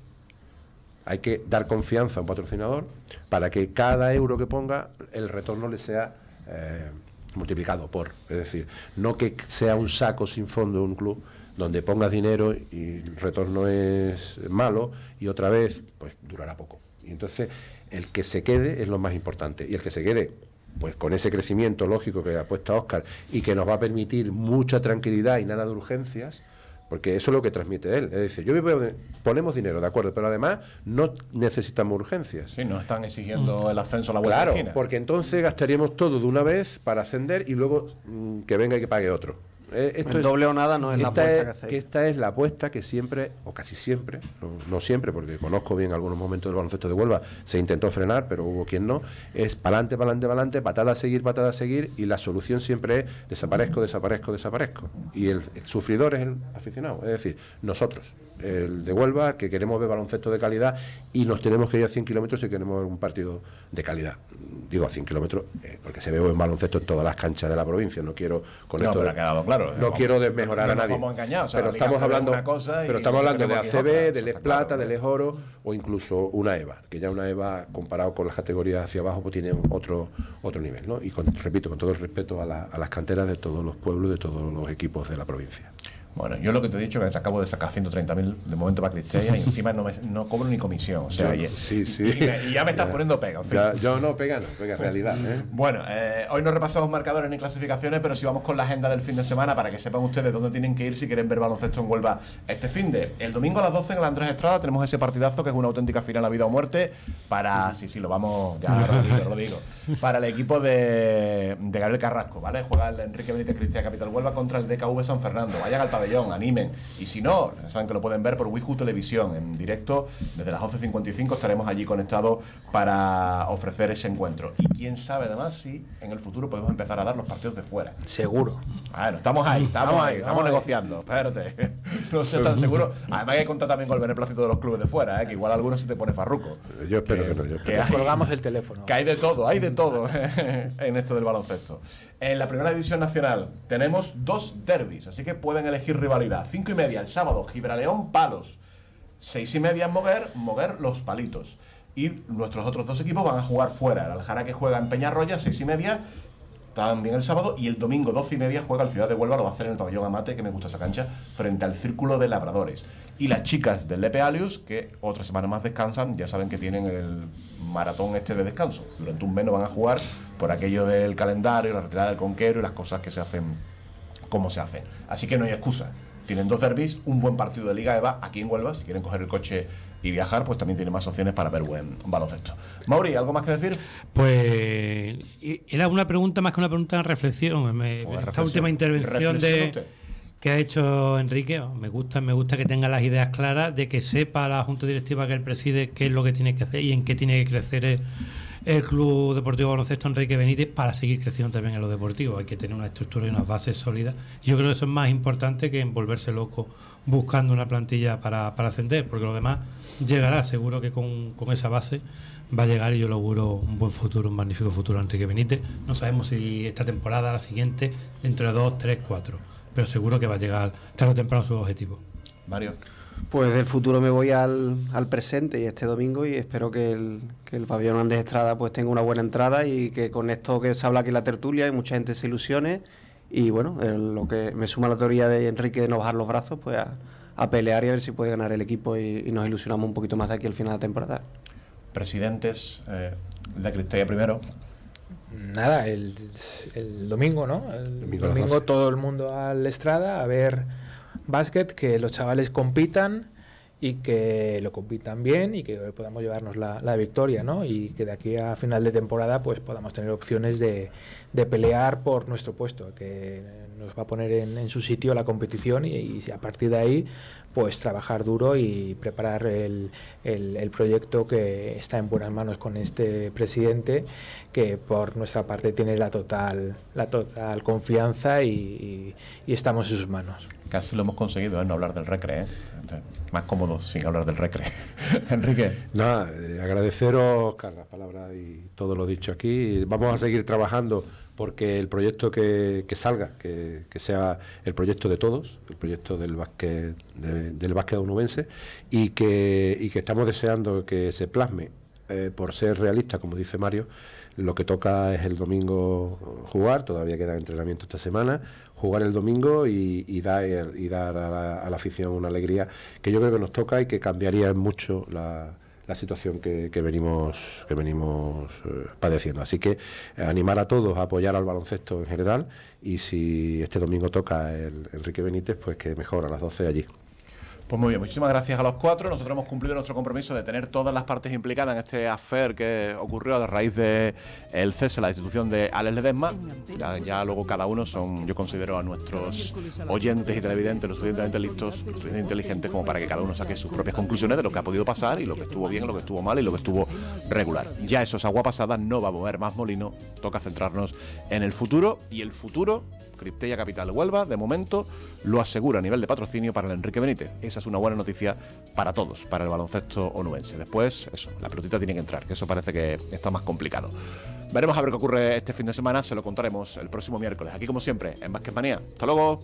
Hay que dar confianza a un patrocinador para que cada euro que ponga el retorno le sea eh, multiplicado por. Es decir, no que sea un saco sin fondo un club donde pongas dinero y el retorno es malo y otra vez pues durará poco. Y entonces el que se quede es lo más importante. Y el que se quede pues con ese crecimiento lógico que ha puesto Oscar y que nos va a permitir mucha tranquilidad y nada de urgencias, porque eso es lo que transmite él. Es decir, yo vivo, ponemos dinero, de acuerdo, pero además no necesitamos urgencias. Sí, no están exigiendo mm. el ascenso a la vuelta Claro, porque entonces gastaríamos todo de una vez para ascender y luego mm, que venga y que pague otro. Eh, doble o nada no es la apuesta que esta es la apuesta que siempre, o casi siempre, no, siempre, porque conozco bien algunos momentos del baloncesto de Huelva, se intentó frenar, pero hubo quien no, es pa'lante, pa'lante, pa'lante, patada a seguir, patada a seguir, y la solución siempre es desaparezco, desaparezco, desaparezco. Y el sufridor es el aficionado, es decir, nosotros el de Huelva, que queremos ver baloncesto de calidad y nos tenemos que ir a 100 kilómetros si queremos ver un partido de calidad. Digo a 100 kilómetros eh, porque se ve buen baloncesto en todas las canchas de la provincia. No quiero con claro. No, quiero desmejorar a nadie. pero, estamos hablando, pero estamos hablando de ACB, del ES Plata, del ES Oro o incluso una EVA, que ya una EVA comparado con las categorías hacia abajo pues tiene otro otro nivel. Y repito, con todo el respeto a las canteras de todos los pueblos, de todos los equipos de la provincia. Bueno, yo lo que te he dicho es que acabo de sacar 130.000 de momento para Cristella y encima no, cobro ni comisión. O sea, sí, sí. Y, ya me estás poniendo pega. yo no, pega no, pega en realidad. ¿eh? Bueno, eh, hoy no repasamos marcadores ni clasificaciones, pero si vamos con la agenda del fin de semana para que sepan ustedes dónde tienen que ir si quieren ver baloncesto en Huelva este fin de. El domingo a las 12 en la Andrés Estrada tenemos ese partidazo que es una auténtica final a vida o muerte para, sí, sí, lo vamos, ya lo digo, para el equipo de, Gabriel Carrasco, ¿vale? Juega el Enrique Benítez Cristian Capital Huelva contra el DKV San Fernando. Vaya al animen. Y si no, saben que lo pueden ver por Wiju Televisión en directo. Desde las 11.55 estaremos allí conectados para ofrecer ese encuentro. Y quién sabe además si en el futuro podemos empezar a dar los partidos de fuera. Seguro. Bueno, estamos ahí, estamos, ahí, estamos negociando. Espérate. No sé tan seguro. Además hay que contar también con el beneplácito de los clubes de fuera, ¿eh? que igual algunos se te pone farruco. Yo espero que, no. Que colgamos el teléfono. Que hay de todo, hay de todo en esto del baloncesto. En la primera división nacional tenemos dos derbis, así que pueden elegir rivalidad. Cinco y media el sábado, Gibraleón, Palos. Seis y media en Moguer, Moguer, Los Palitos. Y nuestros otros dos equipos van a jugar fuera. El Aljara que juega en Peñarroya, seis y media, también el sábado. Y el domingo, 12 y media, juega el Ciudad de Huelva, lo va a hacer en el pabellón Amate, que me gusta esa cancha, frente al Círculo de Labradores. Y las chicas del Lepe Alius, que otra semana más descansan, ya saben que tienen el maratón este de descanso. Durante un mes no van a jugar por aquello del calendario, la retirada del conquero y las cosas que se hacen cómo se hace, Así que no hay excusa. Tienen dos derbis, un buen partido de Liga Eva aquí en Huelva. Si quieren coger el coche y viajar, pues también tienen más opciones para ver buen baloncesto. Mauri, ¿algo más que decir? Pues era una pregunta más que una pregunta de reflexión. esta última intervención de, que ha hecho Enrique, oh, me gusta, me gusta que tenga las ideas claras, de que sepa la Junta Directiva que él preside qué es lo que tiene que hacer y en qué tiene que crecer el Club Deportivo Baloncesto Enrique Benítez para seguir creciendo también en lo deportivo. Hay que tener una estructura y unas bases sólidas. Yo creo que eso es más importante que volverse loco buscando una plantilla para, ascender, porque lo demás llegará. Seguro que con, con esa base va a llegar y yo le auguro un buen futuro, un magnífico futuro a Enrique Benítez. No sabemos si esta temporada, la siguiente, entre dos, tres, cuatro, pero seguro que va a llegar tarde o temprano su objetivo. Mario. Pues del futuro me voy al, presente y este domingo y espero que el, que pabellón Andrés Estrada pues tenga una buena entrada y que con esto que se habla aquí en la tertulia y mucha gente se ilusione y bueno, lo que me suma la teoría de Enrique de no bajar los brazos pues a, pelear y a ver si puede ganar el equipo y, nos ilusionamos un poquito más de aquí al final de la temporada. Presidentes, eh, la Cristalla primero. Nada, el, domingo, ¿no? El domingo, domingo todo el mundo al Estrada a ver básquet, que los chavales compitan y que lo compitan bien y que podamos llevarnos la, victoria, ¿no? Y que de aquí a final de temporada pues podamos tener opciones de, pelear por nuestro puesto, que nos va a poner en, su sitio la competición y, a partir de ahí pues trabajar duro y preparar el, proyecto que está en buenas manos con este presidente que por nuestra parte tiene la total, la total confianza y estamos en sus manos. Casi lo hemos conseguido, ¿eh? no hablar del recre. ¿eh? Más cómodo sin hablar del recre. Enrique. Nada, eh, agradeceros, las palabras y todo lo dicho aquí. Vamos a seguir trabajando porque el proyecto que, salga, que, sea el proyecto de todos, el proyecto del básquet, del básquet unubense, y que, estamos deseando que se plasme por ser realista, como dice Mario, lo que toca es el domingo jugar, todavía queda entrenamiento esta semana, jugar el domingo y, dar, y dar a la, afición una alegría que yo creo que nos toca y que cambiaría mucho la, situación que, venimos que venimos eh, padeciendo. Así que eh, animar a todos a apoyar al baloncesto en general y si este domingo toca el Enrique Benítez, pues que mejor a las 12 allí. Pues muy bien, muchísimas gracias a los cuatro. Nosotros hemos cumplido nuestro compromiso de tener todas las partes implicadas en este affair que ocurrió a raíz de el cese, la institución de Alex Ledesma. Ya, ya, luego cada uno son, yo considero a nuestros oyentes y televidentes lo suficientemente listos, lo suficientemente inteligentes como para que cada uno saque sus propias conclusiones de lo que ha podido pasar y lo que estuvo bien, lo que estuvo mal y lo que estuvo regular. Ya eso es agua pasada, no va a mover más molino, toca centrarnos en el futuro y el futuro Criptella Capital Huelva, de momento, lo asegura a nivel de patrocinio para el Enrique Benítez. Esa es una buena noticia para todos, para el baloncesto onubense. Después, eso, la pelotita tiene que entrar, que eso parece que está más complicado. Veremos a ver qué ocurre este fin de semana, se lo contaremos el próximo miércoles. Aquí, como siempre, en Manía. ¡Hasta luego!